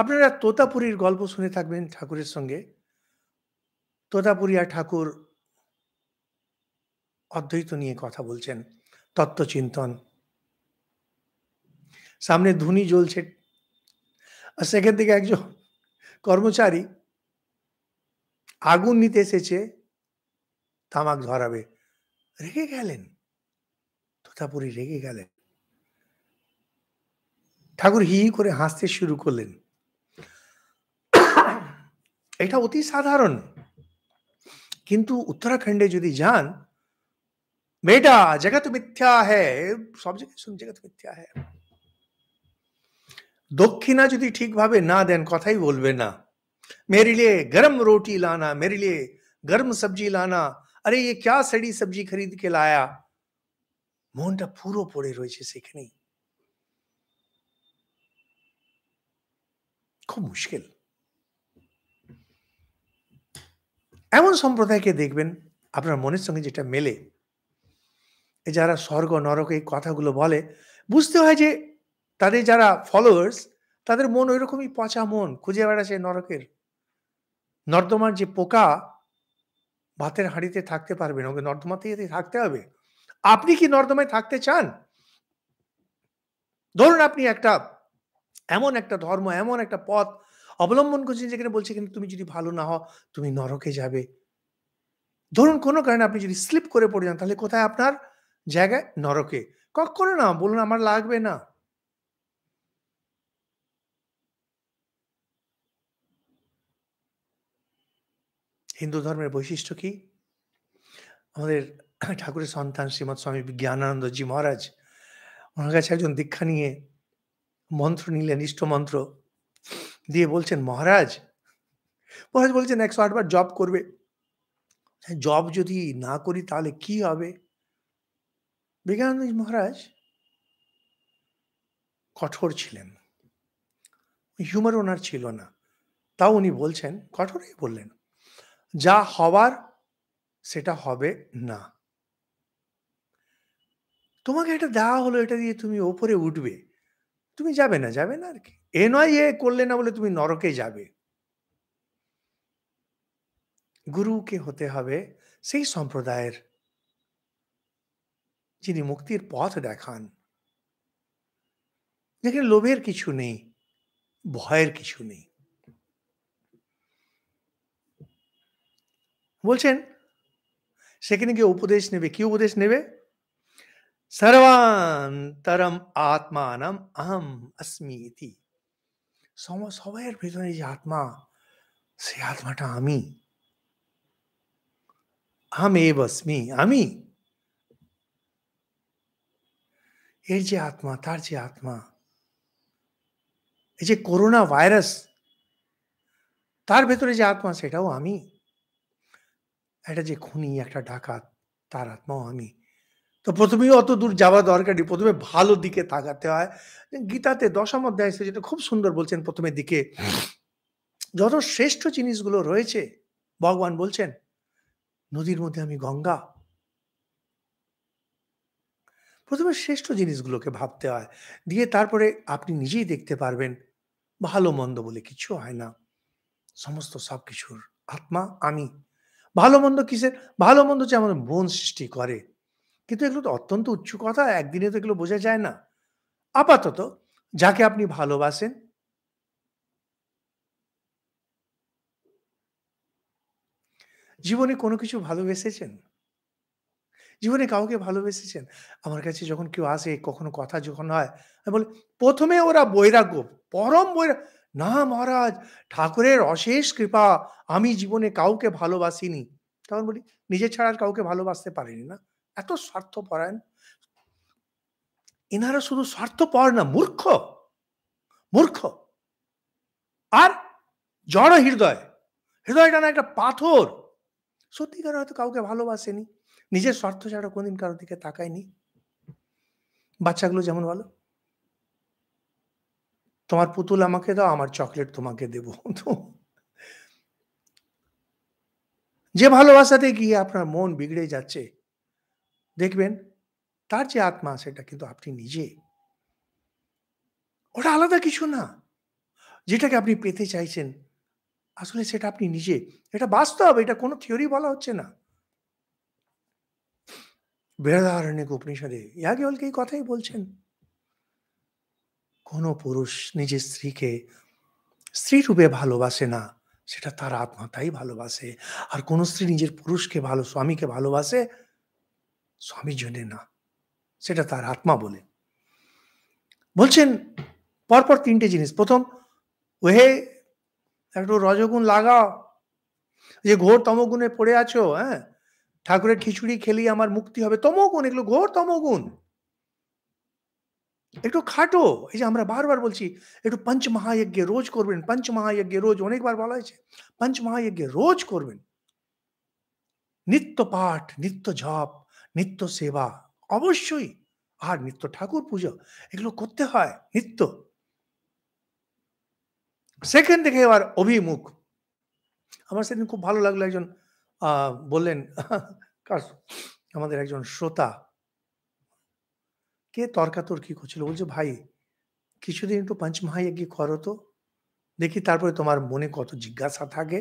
আপনারা তোতাপুরীর গল্প শুনে থাকবেন ঠাকুরের সঙ্গে তোতাপুরিয়া ঠাকুর অদ্বৈত নিয়ে কথা বলছেন তত্ত্বচিন্তন সামনে ঝোল ঝোলছে আর সেখান থেকে একজন কর্মচারী আগুন নিতে এসেছে তামাক ধরাবে রেগে গেলেন তোতাপুরি রেগে গেলেন ঠাকুর হি করে হাসতে শুরু করলেন এটা অতি সাধারণ কিন্তু উত্তরাখণ্ডে যদি যান बेटा जगत मिथ्या है सब जगह सुन जगत मिथ्या है দক্ষিনা যদি ঠিকভাবে না দেন কথাই বলবেন না। मेरे लिए गरम रोटी लाना, मेरे लिए गरम सब्जी लाना। अरे ये क्या सड़ी सब्जी खरीद के लाया? મોണ്ട পুরো পড়ে রইছে সেখনেই। කො මොश्किल। এমন சம்பவটাকে দেখবেন আপনারা মনিস সঙ্গে যেটা মেলে। এ যারা স্বর্গ নরকের কথাগুলো বলে বুঝতে হয় যে তাদের যারা ফলোয়ার্স তাদের মন ওই রকমই পচা মন খুঁজে বেড়াচ্ছে নরকের নর্দমার যে পোকা ভাতের হাঁড়িতে থাকতে পারবে না ওকে নর্দমাতে থাকতে হবে আপনি কি নর্দমায় থাকতে চান ধরুন আপনি একটা এমন একটা ধর্ম এমন একটা পথ অবলম্বন করছেন যেখানে বলছে কিন্তু তুমি যদি ভালো না হও তুমি নরকে যাবে ধরুন কোনো কারণে আপনি যদি স্লিপ করে পড়ে যান তাহলে কোথায় আপনার জায়গায় নরকে কখনো না বলুন আমার লাগবে না হিন্দু ধর্মের বৈশিষ্ট্য কি আমাদের ঠাকুরের সন্তান শ্রীমৎ স্বামী বিজ্ঞানানন্দজি মহারাজ ওনার কাছে একজন দীক্ষা নিয়ে মন্ত্র নিলেন ইষ্ট মন্ত্র দিয়ে বলছেন মহারাজ মহারাজ বলছেন একশো আটবার জব করবে জব যদি না করি তাহলে কি হবে বিজ্ঞানানন্দজি মহারাজ কঠোর ছিলেন হিউমার ওনার ছিল না তাও উনি বলছেন কঠোরই বললেন যা হওয়ার সেটা হবে না তোমাকে এটা দেওয়া হলো এটা দিয়ে তুমি ওপরে উঠবে তুমি যাবে না যাবে না আর কি এ নয় এ করলে না বলে তুমি নরকে যাবে গুরুকে হতে হবে সেই সম্প্রদায়ের যিনি মুক্তির পথ দেখান যেখানে লোভের কিছু নেই ভয়ের কিছু নেই বলছেন সেখানে গিয়ে উপদেশ নেবে কি উপদেশ নেবে সর্বান্তরম আত্মানম আহম আসমি ইতি সবাইয়ের ভেতরে যে আত্মা সে আত্মাটা আমি আহম এব আসমি আমি এর যে আত্মা তার যে আত্মা এই যে করোনা ভাইরাস তার ভেতরে যে আত্মা সেটাও আমি একটা যে খুনি একটা ডাকাত তার আত্মাও আমি তো প্রথমেই অত দূর যাওয়া দরকার নেই প্রথমে ভালো দিকে তাকাতে হয় গীতাতে দশম অধ্যায় সে যেটা খুব সুন্দর বলছেন প্রথমের দিকে যত শ্রেষ্ঠ জিনিসগুলো রয়েছে ভগবান বলছেন নদীর মধ্যে আমি গঙ্গা প্রথমে শ্রেষ্ঠ জিনিসগুলোকে ভাবতে হয় দিয়ে তারপরে আপনি নিজেই দেখতে পারবেন ভালো মন্দ বলে কিছু হয় না সমস্ত সব কিছুর আত্মা আমি ভালো মন্দ কিসের ভালো মন্দ হচ্ছে আমাদের মন সৃষ্টি করে কিন্তু এগুলো তো অত্যন্ত উচ্চ কথা একদিনে তো এগুলো বোঝা যায় না আপাতত যাকে আপনি ভালোবাসেন জীবনে কোনো কিছু ভালোবেসেছেন জীবনে কাউকে ভালোবেসেছেন আমার কাছে যখন কেউ আসে কখনো কথা যখন হয় আমি বলি প্রথমে ওরা বৈরাগ্য পরম বৈরাগ্য না মহারাজ ঠাকুরের অশেষ কৃপা আমি জীবনে কাউকে ভালোবাসিনি তখন বলি নিজে ছাড়া আর কাউকে ভালোবাসতে পারিনি না এত স্বার্থপরায়ণ এনারা শুধু স্বার্থপর না মূর্খ মূর্খ আর জড় হৃদয় হৃদয়টা না একটা পাথর সত্যিকার হয়তো কাউকে ভালোবাসেনি নিজের স্বার্থ ছাড়া কোনদিন কারোর দিকে তাকায়নি বাচ্চাগুলো যেমন ভালো তোমার পুতুল আমাকে দাও আমার চকলেট তোমাকে দেব তো যে ভালোবাসাতে গিয়ে আপনার মন বিগড়ে যাচ্ছে দেখবেন তার যে আত্মা সেটা কিন্তু আপনি নিজে ওটা আলাদা কিছু না যেটাকে আপনি পেতে চাইছেন আসলে সেটা আপনি নিজে এটা বাস্তব এটা কোনো থিওরি বলা হচ্ছে না বৃহদারণ্যক উপনিষদে অলকে এই কথাই বলছেন কোনো পুরুষ নিজের স্ত্রীকে স্ত্রীরূপে ভালোবাসে না সেটা তার আত্মা তাই ভালোবাসে আর কোনো স্ত্রী নিজের পুরুষকে ভালো স্বামীকে ভালোবাসে স্বামীর জন্যে না সেটা তার আত্মা বলে বলছেন পরপর তিনটে জিনিস প্রথম ওহে একটু রজগুণ লাগাও যে ঘোর তমগুণে পড়ে আছো হ্যাঁ ঠাকুরের খিচুড়ি খেলেই আমার মুক্তি হবে তমগুণ এগুলো ঘোর তমগুণ একটু খাটো এই যে আমরা বারবার বলছি একটু পঞ্চ মহাযজ্ঞে রোজ করবেন পঞ্চ মহাযজ্ঞে রোজ অনেকবার বলা হয়েছে পঞ্চ মহাযজ্ঞে রোজ করবেন নিত্য পাঠ নিত্য জপ নিত্য সেবা অবশ্যই আর নিত্য ঠাকুর পুজো এগুলো করতে হয় নিত্য সেকেন্ড দেখে এবার অভিমুখ আমার সেদিন খুব ভালো লাগলো একজন বললেন আমাদের একজন শ্রোতা কে তর্কাতর্কি করছিল বলছে ভাই কিছুদিন একটু পঞ্চমহায়জ্ঞ করো তো দেখি তারপরে তোমার মনে কত জিজ্ঞাসা থাকে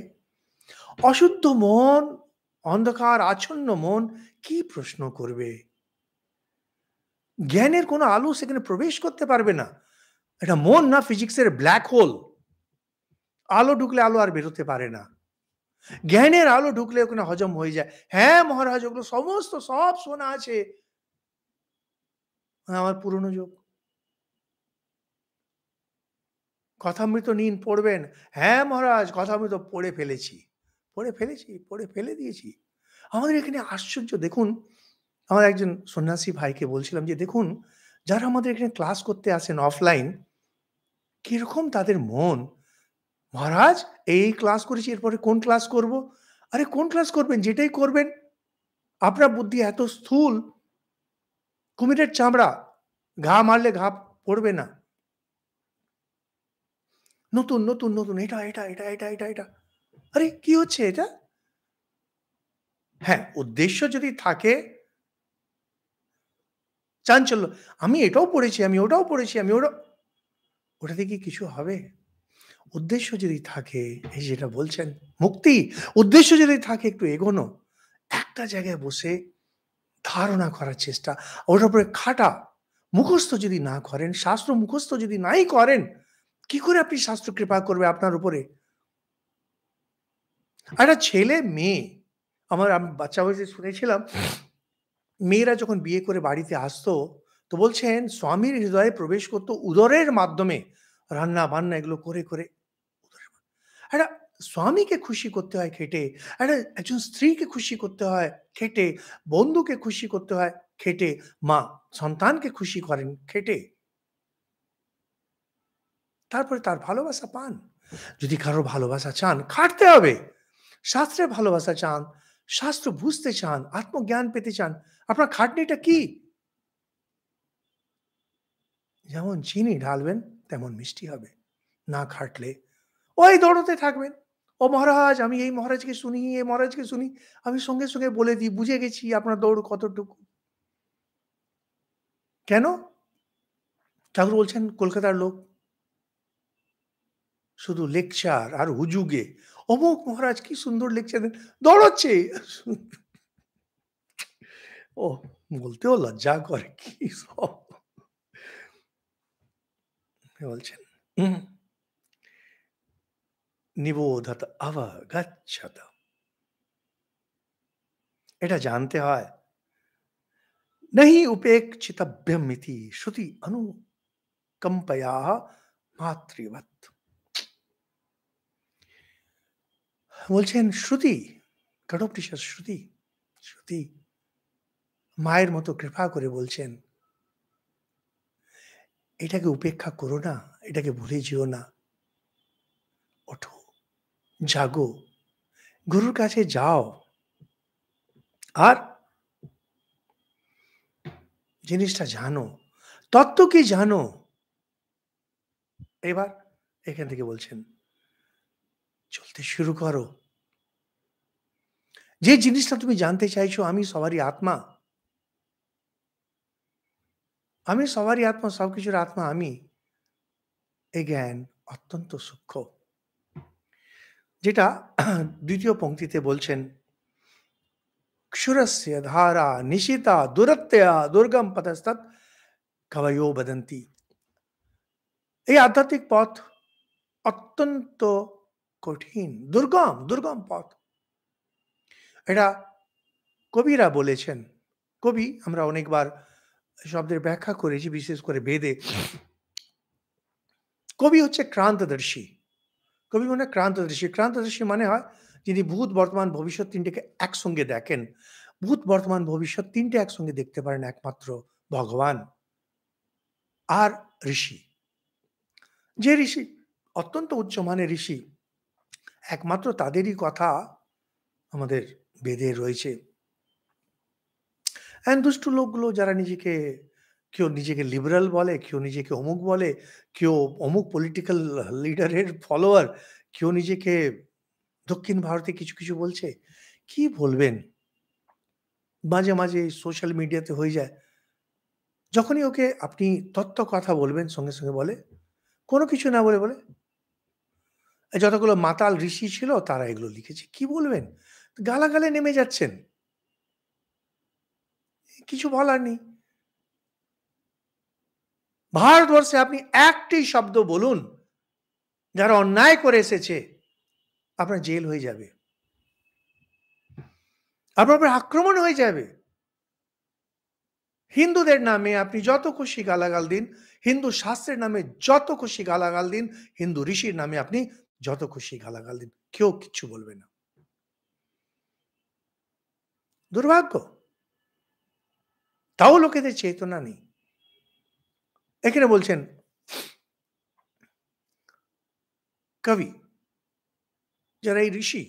অশুদ্ধ মন অন্ধকার আচ্ছন্ন মন কি প্রশ্ন করবে জ্ঞানের কোনো আলো সেখানে প্রবেশ করতে পারবে না এটা মন না ফিজিক্সের ব্ল্যাক হোল আলো ঢুকলে আলো আর বেরোতে পারে না জ্ঞানের আলো ঢুকলে ওখানে হজম হয়ে যায় হ্যাঁ মহারাজ ওগুলো সমস্ত সব শোনা আছে মানে আমার পুরনো যোগ কথামৃত নিন পড়বেন হ্যাঁ মহারাজ কথামৃত পড়ে ফেলেছি পড়ে ফেলেছি পড়ে ফেলে দিয়েছি আমাদের এখানে আশ্চর্য দেখুন আমার একজন সন্ন্যাসী ভাইকে বলছিলাম যে দেখুন যারা আমাদের এখানে ক্লাস করতে আসেন অফলাইন কিরকম তাদের মন মহারাজ এই ক্লাস করেছি এরপরে কোন ক্লাস করব আরে কোন ক্লাস করবেন যেটাই করবেন আপনার বুদ্ধি এত স্থূল কুমিরের চামড়া ঘা মারলে ঘা পড়বে না নতুন নতুন নতুন এটা এটা এটা এটা এটা এটা আরে কি হচ্ছে এটা হ্যাঁ উদ্দেশ্য যদি থাকে চাঞ্চল্য আমি এটাও পড়েছি আমি ওটাও পড়েছি আমি ওটা ওটা থেকে কিছু হবে উদ্দেশ্য যদি থাকে এই যেটা বলছেন মুক্তি উদ্দেশ্য যদি থাকে একটু এগোনো একটা জায়গায় বসে ধারণা করার চেষ্টা ওটার উপরে খাটা মুখস্থ যদি না করেন শাস্ত্র মুখস্থ যদি নাই করেন কি করে আপনি শাস্ত্র কৃপা করবে আপনার উপরে একটা ছেলে মেয়ে আমার বাচ্চা বয়সে শুনেছিলাম মেয়েরা যখন বিয়ে করে বাড়িতে আসতো তো বলছেন স্বামীর হৃদয়ে প্রবেশ করতো উদরের মাধ্যমে রান্না বান্না এগুলো করে করে একটা স্বামীকে খুশি করতে হয় খেটে একটা একজন স্ত্রীকে খুশি করতে হয় খেটে বন্ধুকে খুশি করতে হয় খেটে মা সন্তানকে খুশি করেন খেটে তারপরে তার ভালোবাসা পান যদি কারো ভালোবাসা চান খাটতে হবে শাস্ত্রে ভালোবাসা চান শাস্ত্র বুঝতে চান আত্মজ্ঞান পেতে চান আপনার খাটনিটা কি যেমন চিনি ঢালবেন তেমন মিষ্টি হবে না খাটলে ওই দৌড়তে থাকবেন ও মহারাজ আমি এই মহারাজকে শুনি এই মহারাজকে শুনি আমি সঙ্গে সঙ্গে বলে দিই বুঝে গেছি আপনার দৌড় কতটুকু কেন ঠাকুর বলছেন কলকাতার লোক শুধু লেকচার আর হুজুগে অমুক মহারাজ কি সুন্দর লেকচার দেন দৌড়চ্ছে ও বলতেও লজ্জা করে কি সব বলছেন হুম নিবোধত অবগচ্ছত এটা জানতে হয় নহি উপেক্ষিতভ্যমিতি শ্রুতি অনুকম্পয়া মাতৃবত বলছেন শ্রুতি কঠোপনিষদ শ্রুতি শ্রুতি মায়ের মতো কৃপা করে বলছেন এটাকে উপেক্ষা করো না এটাকে ভুলে যেও না ওঠো জাগো গুরুর কাছে যাও আর জিনিসটা জানো তত্ত্ব কি জানো এবার এখান থেকে বলছেন চলতে শুরু করো যে জিনিসটা তুমি জানতে চাইছো আমি সবারই আত্মা আমি সবারই আত্মা সব কিছুর আত্মা আমি এই জ্ঞান অত্যন্ত সূক্ষ্ম যেটা দ্বিতীয় পঙ্ক্তিতে বলছেন ক্ষুরস্য ধারা নিশিতা দুরত্যা দুর্গম পথস্তত কবয়ো বদন্তি এই আধ্যাত্মিক পথ অত্যন্ত কঠিন দুর্গম দুর্গম পথ এটা কবিরা বলেছেন কবি আমরা অনেকবার শব্দের ব্যাখ্যা করেছি বিশেষ করে বেদে কবি হচ্ছে ক্রান্তদর্শী কবি মনে ক্রান্ত ক্রান্তদৃষ্টি মানে হয় যিনি ভূত বর্তমান ভবিষ্যৎ তিনটিকে একসঙ্গে দেখেন ভূত বর্তমান ভবিষ্যৎ তিনটে একসঙ্গে দেখতে পারেন একমাত্র ভগবান আর ঋষি যে ঋষি অত্যন্ত উচ্চমানের ঋষি একমাত্র তাদেরই কথা আমাদের বেদে রয়েছে দুষ্ট লোকগুলো যারা নিজেকে কেউ নিজেকে লিবারাল বলে কেউ নিজেকে অমুক বলে কেউ অমুক পলিটিক্যাল লিডারের ফলোয়ার কেউ নিজেকে দক্ষিণ ভারতে কিছু কিছু বলছে কি বলবেন মাঝে মাঝে সোশ্যাল মিডিয়াতে হয়ে যায় যখনই ওকে আপনি তত্ত্ব কথা বলবেন সঙ্গে সঙ্গে বলে কোনো কিছু না বলে বলে যতগুলো মাতাল ঋষি ছিল তারা এগুলো লিখেছে কি বলবেন গালাগালে নেমে যাচ্ছেন কিছু বলার নেই ভারতবর্ষে আপনি একটি শব্দ বলুন যারা অন্যায় করে এসেছে আপনার জেল হয়ে যাবে আপনার উপর আক্রমণ হয়ে যাবে হিন্দুদের নামে আপনি যত খুশি গালাগাল দিন হিন্দু শাস্ত্রের নামে যত খুশি গালাগাল দিন হিন্দু ঋষির নামে আপনি যত খুশি গালাগাল দিন কেউ কিচ্ছু বলবে না দুর্ভাগ্য তাও লোকেদের চেতনা নেই এখানে বলছেন কবি যারা এই ঋষি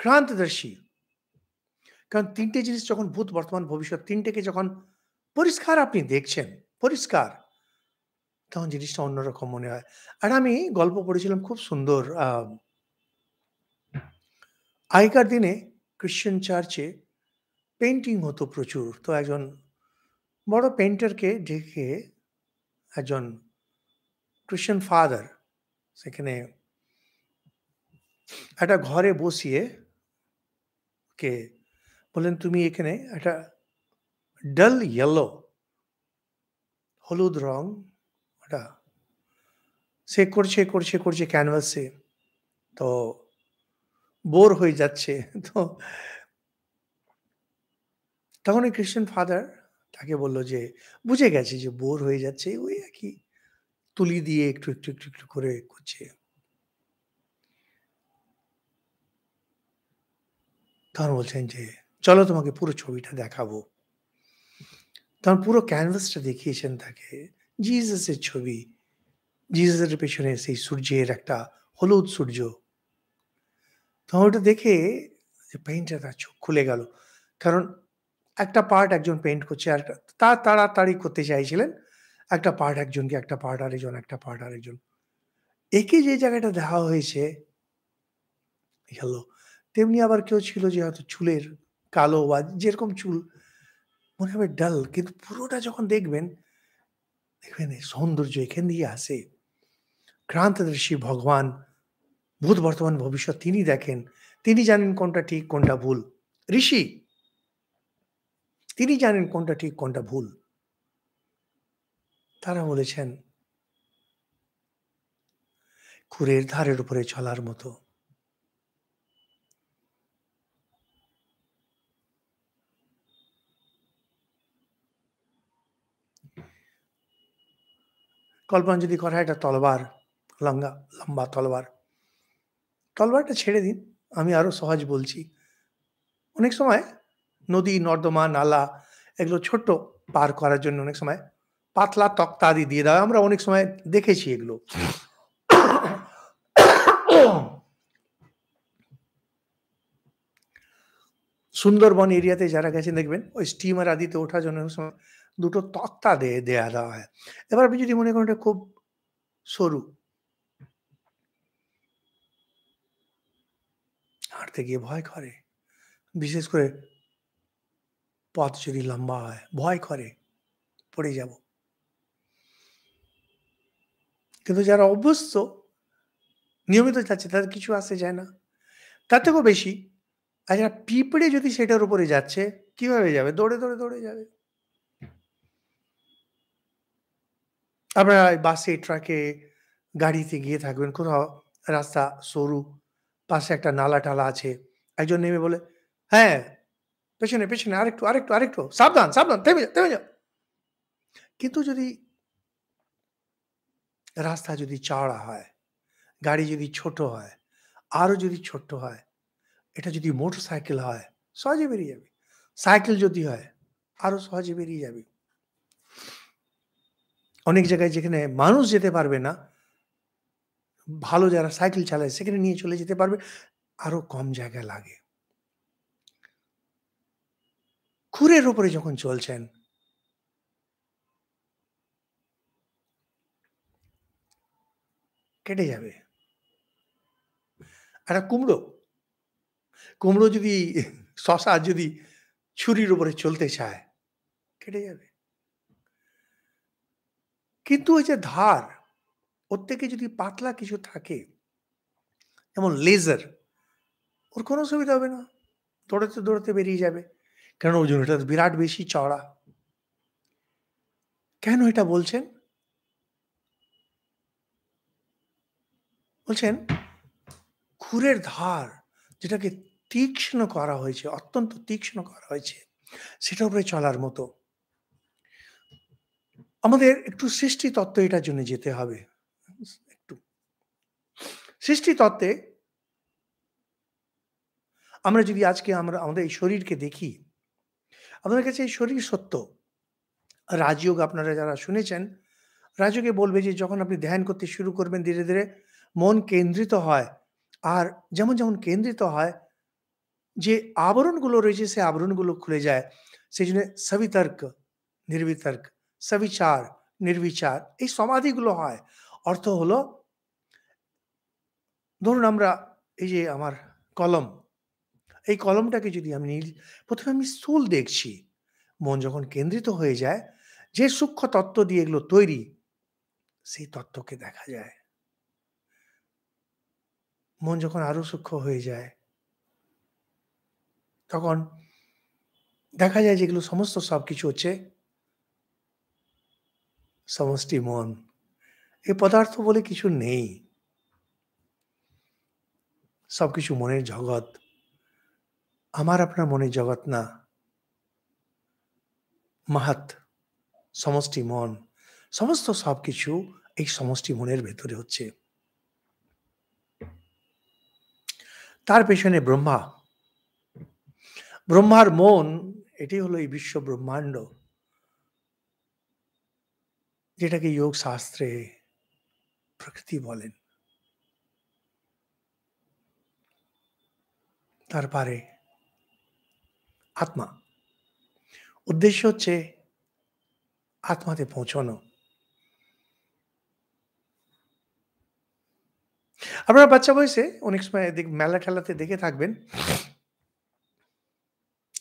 ক্রান্তদর্শী কারণ তিনটে জিনিস যখন ভূত বর্তমান ভবিষ্যৎ তিনটেকে যখন পরিষ্কার আপনি দেখছেন পরিষ্কার তখন জিনিসটা অন্যরকম মনে হয় আর আমি গল্প পড়েছিলাম খুব সুন্দর আগেকার দিনে ক্রিশ্চিয়ান চার্চে পেন্টিং হতো প্রচুর তো একজন বড় পেন্টারকে ডেকে একজন ক্রিশ্চান ফাদার সেখানে একটা ঘরে বসিয়ে কে বললেন তুমি এখানে একটা ডাল ইয়েলো হলুদ রং ওটা সে করছে করছে করছে ক্যানভাসে তো বোর হয়ে যাচ্ছে তো তখন ক্রিশ্চান ফাদার তাকে বলল যে বুঝে গেছে যে বোর হয়ে যাচ্ছে ওই একই তুলি দিয়ে একটু একটু একটু একটু করে করছে তখন বলছেন যে চলো তোমাকে পুরো ছবিটা দেখাবো তখন পুরো ক্যানভাসটা দেখিয়েছেন তাকে জিজাসের ছবি জিজাসের পেছনে সেই সূর্যের একটা হলুদ সূর্য তখন ওটা দেখে পেইন্টার তার চোখ খুলে গেল কারণ একটা পার্ট একজন পেন্ট করছে আর তার তাড়াতাড়ি করতে চাইছিলেন একটা পার্ট একজনকে একটা পার্ট আরেকজন একটা পার্ট আরেকজন একে যে জায়গাটা দেওয়া হয়েছে হ্যালো তেমনি আবার কেউ ছিল যে হয়তো চুলের কালো বা যেরকম চুল মনে হবে ডাল কিন্তু পুরোটা যখন দেখবেন দেখবেন সৌন্দর্য এখান দিয়ে আসে ক্রান্তদর্শী ভগবান ভূত বর্তমান ভবিষ্যৎ তিনি দেখেন তিনি জানেন কোনটা ঠিক কোনটা ভুল ঋষি তিনি জানেন কোনটা ঠিক কোনটা ভুল তারা বলেছেন খুরের ধারের উপরে চলার মতো কল্পনা যদি করা এটা তলবার লঙ্গা লম্বা তলবার তলবারটা ছেড়ে দিন আমি আরো সহজ বলছি অনেক সময় নদী নর্দমা নালা এগুলো ছোট্ট পার করার জন্য অনেক সময় পাতলা তক্তা আদি দিয়ে দেওয়া আমরা অনেক সময় দেখেছি এগুলো সুন্দরবন এরিয়াতে যারা গেছেন দেখবেন ওই স্টিমার আদিতে ওঠার জন্য সময় দুটো তক্তা দিয়ে দেয়া দেওয়া হয় এবার আপনি যদি মনে করেন খুব সরু হাঁটতে গিয়ে ভয় করে বিশেষ করে পথ যদি লম্বা হয় ভয় করে পড়ে যাব কিন্তু যারা অভ্যস্ত নিয়মিত যাচ্ছে তাদের কিছু আসে যায় না তার থেকেও বেশি আর যারা পিঁপড়ে যদি সেটার উপরে যাচ্ছে কিভাবে যাবে দৌড়ে দৌড়ে দৌড়ে যাবে আপনারা বাসে ট্রাকে গাড়িতে গিয়ে থাকবেন কোথাও রাস্তা সরু পাশে একটা নালা টালা আছে একজন নেমে বলে হ্যাঁ পেছনে পেছনে আরেকটু আরেকটু আরেকটু সাবধান সাবধান থেমে যাও থেমে যাও কিন্তু যদি রাস্তা যদি চাওড়া হয় গাড়ি যদি ছোট হয় আরও যদি ছোট্ট হয় এটা যদি মোটর সাইকেল হয় সহজে বেরিয়ে যাবে সাইকেল যদি হয় আরও সহজে বেরিয়ে যাবে অনেক জায়গায় যেখানে মানুষ যেতে পারবে না ভালো যারা সাইকেল চালায় সেখানে নিয়ে চলে যেতে পারবে আরও কম জায়গা লাগে কুরের উপরে যখন চলছেন কেটে যাবে একটা কুমড়ো কুমড়ো যদি শশা যদি ছুরির উপরে চলতে চায় কেটে যাবে কিন্তু ওই যে ধার ওর থেকে যদি পাতলা কিছু থাকে যেমন লেজার ওর কোনো সুবিধা হবে না দৌড়াতে দৌড়াতে বেরিয়ে যাবে কেন ওজন এটা বিরাট বেশি চড়া কেন এটা বলছেন বলছেন খুরের ধার যেটাকে তীক্ষ্ণ করা হয়েছে অত্যন্ত তীক্ষ্ণ করা হয়েছে সেটার উপরে চলার মতো আমাদের একটু সৃষ্টি তত্ত্ব এটার জন্য যেতে হবে একটু সৃষ্টি তত্ত্বে আমরা যদি আজকে আমরা আমাদের এই শরীরকে দেখি আপনার কাছে এই শরীর সত্য রাজযোগ আপনারা যারা শুনেছেন রাজযোগে বলবে যে যখন আপনি ধ্যান করতে শুরু করবেন ধীরে ধীরে মন কেন্দ্রিত হয় আর যেমন যেমন কেন্দ্রিত হয় যে আবরণগুলো রয়েছে সে আবরণগুলো খুলে যায় সেই জন্য সবিতর্ক নির্বিতর্ক সবিচার নির্বিচার এই সমাধিগুলো হয় অর্থ হলো ধরুন আমরা এই যে আমার কলম এই কলমটাকে যদি আমি প্রথমে আমি স্থূল দেখছি মন যখন কেন্দ্রিত হয়ে যায় যে সূক্ষ্ম তত্ত্ব দিয়ে এগুলো তৈরি সেই তত্ত্বকে দেখা যায় মন যখন আরো সূক্ষ্ম হয়ে যায় তখন দেখা যায় যেগুলো সমস্ত সব কিছু হচ্ছে সমষ্টি মন এ পদার্থ বলে কিছু নেই সব কিছু মনের জগৎ আমার আপনার মনে জগৎ না মাহাত সমষ্টি মন সমস্ত সব কিছু এই সমষ্টি মনের ভেতরে হচ্ছে তার পেছনে ব্রহ্মা ব্রহ্মার মন এটি হলো এই বিশ্ব ব্রহ্মাণ্ড যেটাকে যোগ শাস্ত্রে প্রকৃতি বলেন তারপরে আত্মা উদ্দেশ্য হচ্ছে আত্মাতে পৌঁছানো আপনারা বাচ্চা বয়সে অনেক সময় মেলা ঠেলাতে দেখে থাকবেন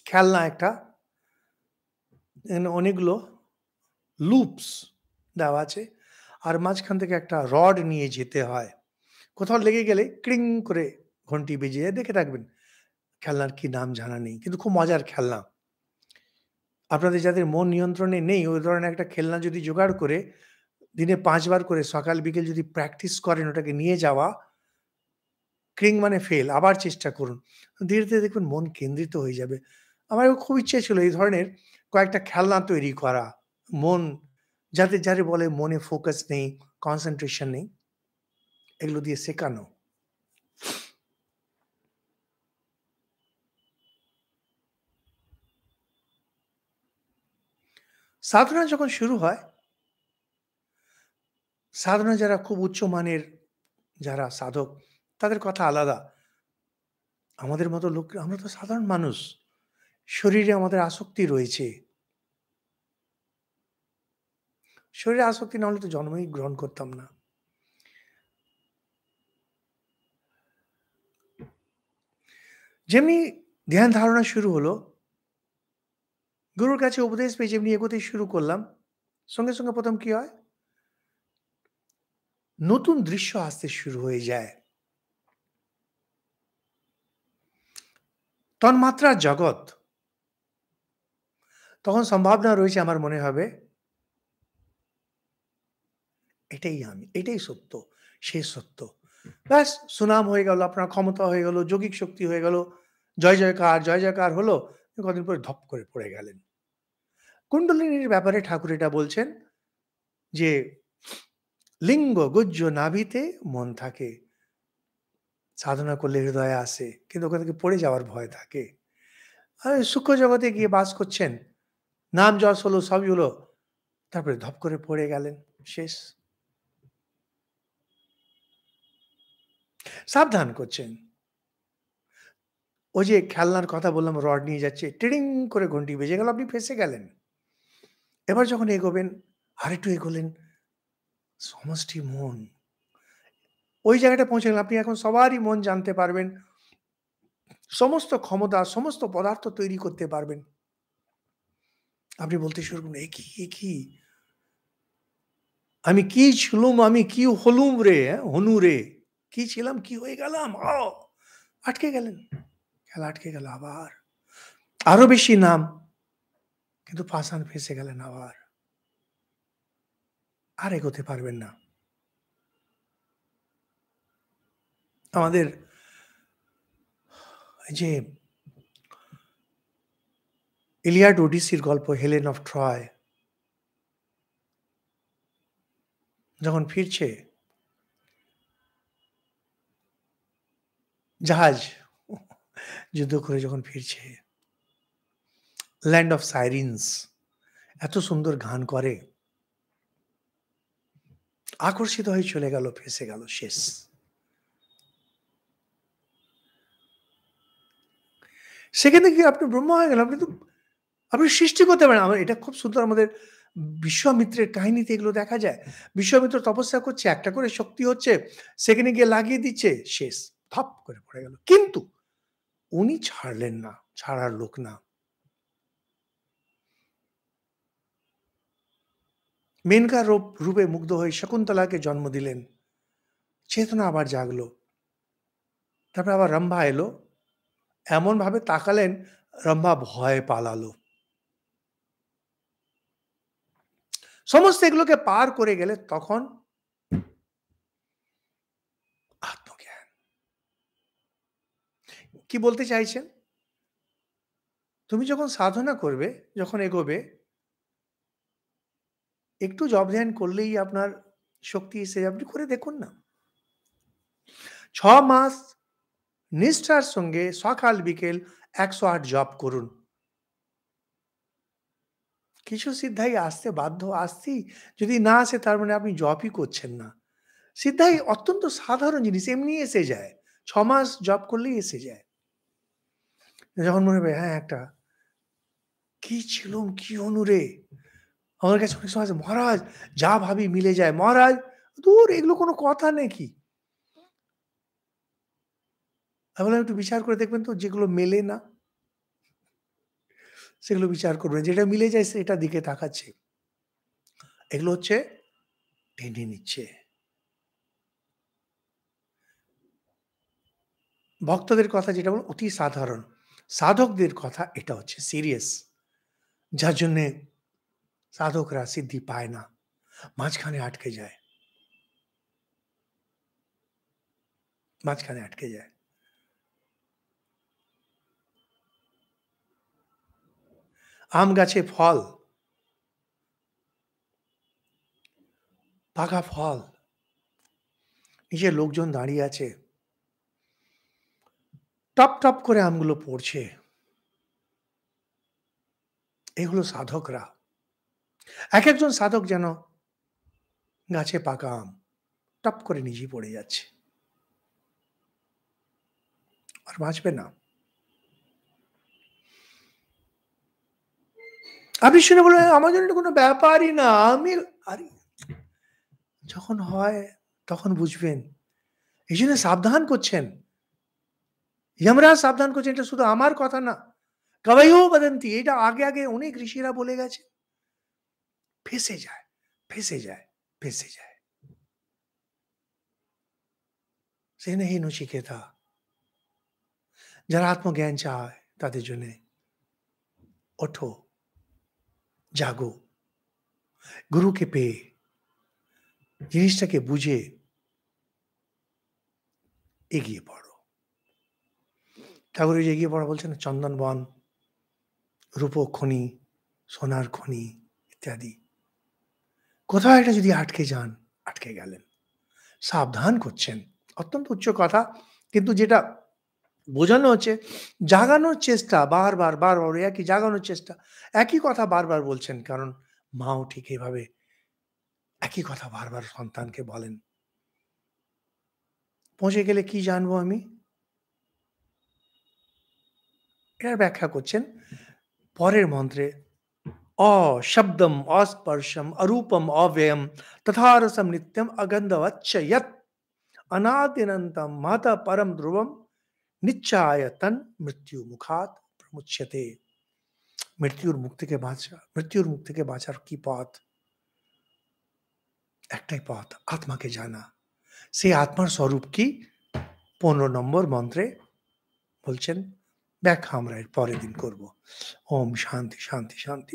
খেলনা একটা অনেকগুলো লুপস দেওয়া আছে আর মাঝখান থেকে একটা রড নিয়ে যেতে হয় কোথাও লেগে গেলে ক্রিং করে ঘন্টি বেজে দেখে থাকবেন খেলনার কি নাম জানা নেই কিন্তু খুব মজার খেলনা আপনাদের যাদের মন নিয়ন্ত্রণে নেই ওই ধরনের একটা খেলনা যদি জোগাড় করে দিনে পাঁচবার করে সকাল বিকেল যদি প্র্যাকটিস করেন ওটাকে নিয়ে যাওয়া ক্রিং মানে ফেল আবার চেষ্টা করুন ধীরে ধীরে দেখবেন মন কেন্দ্রিত হয়ে যাবে আমার খুব ইচ্ছে ছিল এই ধরনের কয়েকটা খেলনা তৈরি করা মন যাতে যারে বলে মনে ফোকাস নেই কনসেন্ট্রেশন নেই এগুলো দিয়ে শেখানো সাধনা যখন শুরু হয় সাধনা যারা খুব উচ্চমানের যারা সাধক তাদের কথা আলাদা আমাদের মতো লোক আমরা তো সাধারণ মানুষ শরীরে আমাদের আসক্তি রয়েছে শরীরে আসক্তি না হলে তো জন্মই গ্রহণ করতাম না যেমনি ধ্যান ধারণা শুরু হলো গুরুর কাছে উপদেশ পেয়ে যেমনি এগোতে শুরু করলাম সঙ্গে সঙ্গে প্রথম কি হয় নতুন দৃশ্য আসতে শুরু হয়ে যায় তন্মাত্রার জগৎ তখন সম্ভাবনা রয়েছে আমার মনে হবে এটাই আমি এটাই সত্য সে সত্য ব্যাস সুনাম হয়ে গেল আপনার ক্ষমতা হয়ে গেল যোগিক শক্তি হয়ে গেল জয় জয়কার জয় জয়কার হলো কদিন পরে ধপ করে পড়ে গেলেন কুণ্ডলিনীর ব্যাপারে ঠাকুর এটা বলছেন যে লিঙ্গ গুজ্জ নাভিতে মন থাকে সাধনা করলে হৃদয়ে আসে কিন্তু ওখান থেকে পড়ে যাওয়ার ভয় থাকে আর সূক্ষ্ম জগতে গিয়ে বাস করছেন নাম যশ হলো সবই হলো তারপরে ধপ করে পড়ে গেলেন শেষ সাবধান করছেন ওই যে খেলনার কথা বললাম রড নিয়ে যাচ্ছে ট্রেডিং করে ঘন্টি বেজে গেল আপনি ফেসে গেলেন এবার যখন এগোবেন আর একটু এগোলেন সমষ্টি মন ওই জায়গাটা পৌঁছে গেলেন আপনি এখন সবারই মন জানতে পারবেন সমস্ত ক্ষমতা সমস্ত পদার্থ তৈরি করতে পারবেন আপনি বলতে শুরু করুন এ কি এ কি আমি কি ছিলুম আমি কি হলুম রে হ্যাঁ, হনু রে কি ছিলাম কি হয়ে গেলাম আটকে গেলেন খেলা আটকে গেল আবার আরো বেশি নাম কিন্তু ফাঁসান ফেসে গেলেন আবার আর এগোতে পারবেন না আমাদের যে ইলিয়াড ওডিসির গল্প হেলেন অফ ট্রয় যখন ফিরছে জাহাজ যুদ্ধ করে যখন ফিরছে ল্যান্ড অফ সাইরিনস এত সুন্দর গান করে আকর্ষিত হয়ে চলে গেল ফেসে গেল শেষ সেখানে কি আপনি ব্রহ্ম হয়ে গেলেন আপনি তো আপনি সৃষ্টি করতে পারেন আমার এটা খুব সুন্দর আমাদের বিশ্বামিত্রের কাহিনীতে এগুলো দেখা যায় বিশ্বামিত্র তপস্যা করছে একটা করে শক্তি হচ্ছে সেখানে গিয়ে লাগিয়ে দিচ্ছে শেষ থপ করে পড়ে গেল কিন্তু উনি ছাড়লেন না ছাড়ার লোক না মেনকা রূপ রূপে মুগ্ধ হয়ে শকুন্তলাকে জন্ম দিলেন চেতনা আবার জাগলো তারপরে আবার রম্ভা এলো এমনভাবে তাকালেন রম্ভা ভয়ে পালালো সমস্ত এগুলোকে পার করে গেলে তখন কি বলতে চাইছেন তুমি যখন সাধনা করবে যখন এগোবে একটু জব ধ্যান করলেই আপনার শক্তি এসে আপনি করে দেখুন না ছ মাস নিষ্ঠার সঙ্গে সকাল বিকেল একশো আট জব করুন কিছু সিদ্ধাই আসতে বাধ্য আসতেই যদি না আসে তার মানে আপনি জবই করছেন না সিদ্ধাই অত্যন্ত সাধারণ জিনিস এমনি এসে যায় ছ মাস জব করলেই এসে যায় যখন মনে হবে হ্যাঁ একটা কি ছিলুম কি অনুরে আমার কাছে অনেক সময় আছে মহারাজ যা ভাবি মিলে যায় মহারাজ দূর এগুলো কোনো কথা নাকি আমি বললাম একটু বিচার করে দেখবেন তো যেগুলো মেলে না সেগুলো বিচার করবেন যেটা মিলে যায় সেটা দিকে তাকাচ্ছে এগুলো হচ্ছে টেনে নিচ্ছে ভক্তদের কথা যেটা বল অতি সাধারণ সাধকদের কথা এটা হচ্ছে সিরিয়াস যার জন্যে সাধকরা সিদ্ধি পায় না মাঝখানে আটকে যায় মাঝখানে আটকে যায় আম গাছে ফল পাকা ফল নিচে লোকজন দাঁড়িয়ে আছে টপ টপ করে আমগুলো পড়ছে এগুলো সাধকরা এক একজন সাধক যেন গাছে পাকা আম টপ করে নিজেই পড়ে যাচ্ছে আর বাঁচবে না আপনি শুনে বলবেন আমার জন্য কোনো ব্যাপারই না আমি আরে যখন হয় তখন বুঝবেন এই জন্য সাবধান করছেন यमराज সাবধান করছে এটা শুধু আমার কথা না কবয়ও বদন্তি এটা আগে আগে অনেক ঋষিরা বলে গেছে ফেসে যায় ফেসে যায় ফেসে যায় সে নেই নচিকেতা যারা আত্মজ্ঞান চায় তাদের জন্য ওঠো জাগো গুরুকে পেয়ে জিনিসটাকে বুঝে এগিয়ে পড়ো ঠাকুর যে এগিয়ে পড়া বলছেন চন্দনবন রূপ খনি সোনার খনি ইত্যাদি কোথাও একটা যদি আটকে যান আটকে গেলেন সাবধান করছেন অত্যন্ত উচ্চ কথা কিন্তু যেটা বোঝানো হচ্ছে জাগানোর চেষ্টা বারবার বারবার একই জাগানোর চেষ্টা একই কথা বারবার বলছেন কারণ মাও ঠিক এইভাবে একই কথা বারবার সন্তানকে বলেন পৌঁছে গেলে কি জানবো আমি এর ব্যাখ্যা করছেন পরের মন্ত্রে অ শব্দম অস্পর্শম অরূপম অব্যয়ম তথারসম নিত্যম অগন্ধবচ্ছয়ত অনাদিনন্তম अनादिनंतम পরম ধ্রুবম নিচ্ছায়তন মৃত্যু মুখাত প্রমুচ্ছতে মৃত্যুর मृत्यु और বাঁচা মৃত্যুর बादशाह मृत्यु বাঁচার কি পথ একটাই পথ আত্মাকে জানা সেই আত্মার স্বরূপ কি পনেরো নম্বর মন্ত্রে বলছেন ব্যাখ্যা আমরা এর পরের দিন করব ওম শান্তি শান্তি শান্তি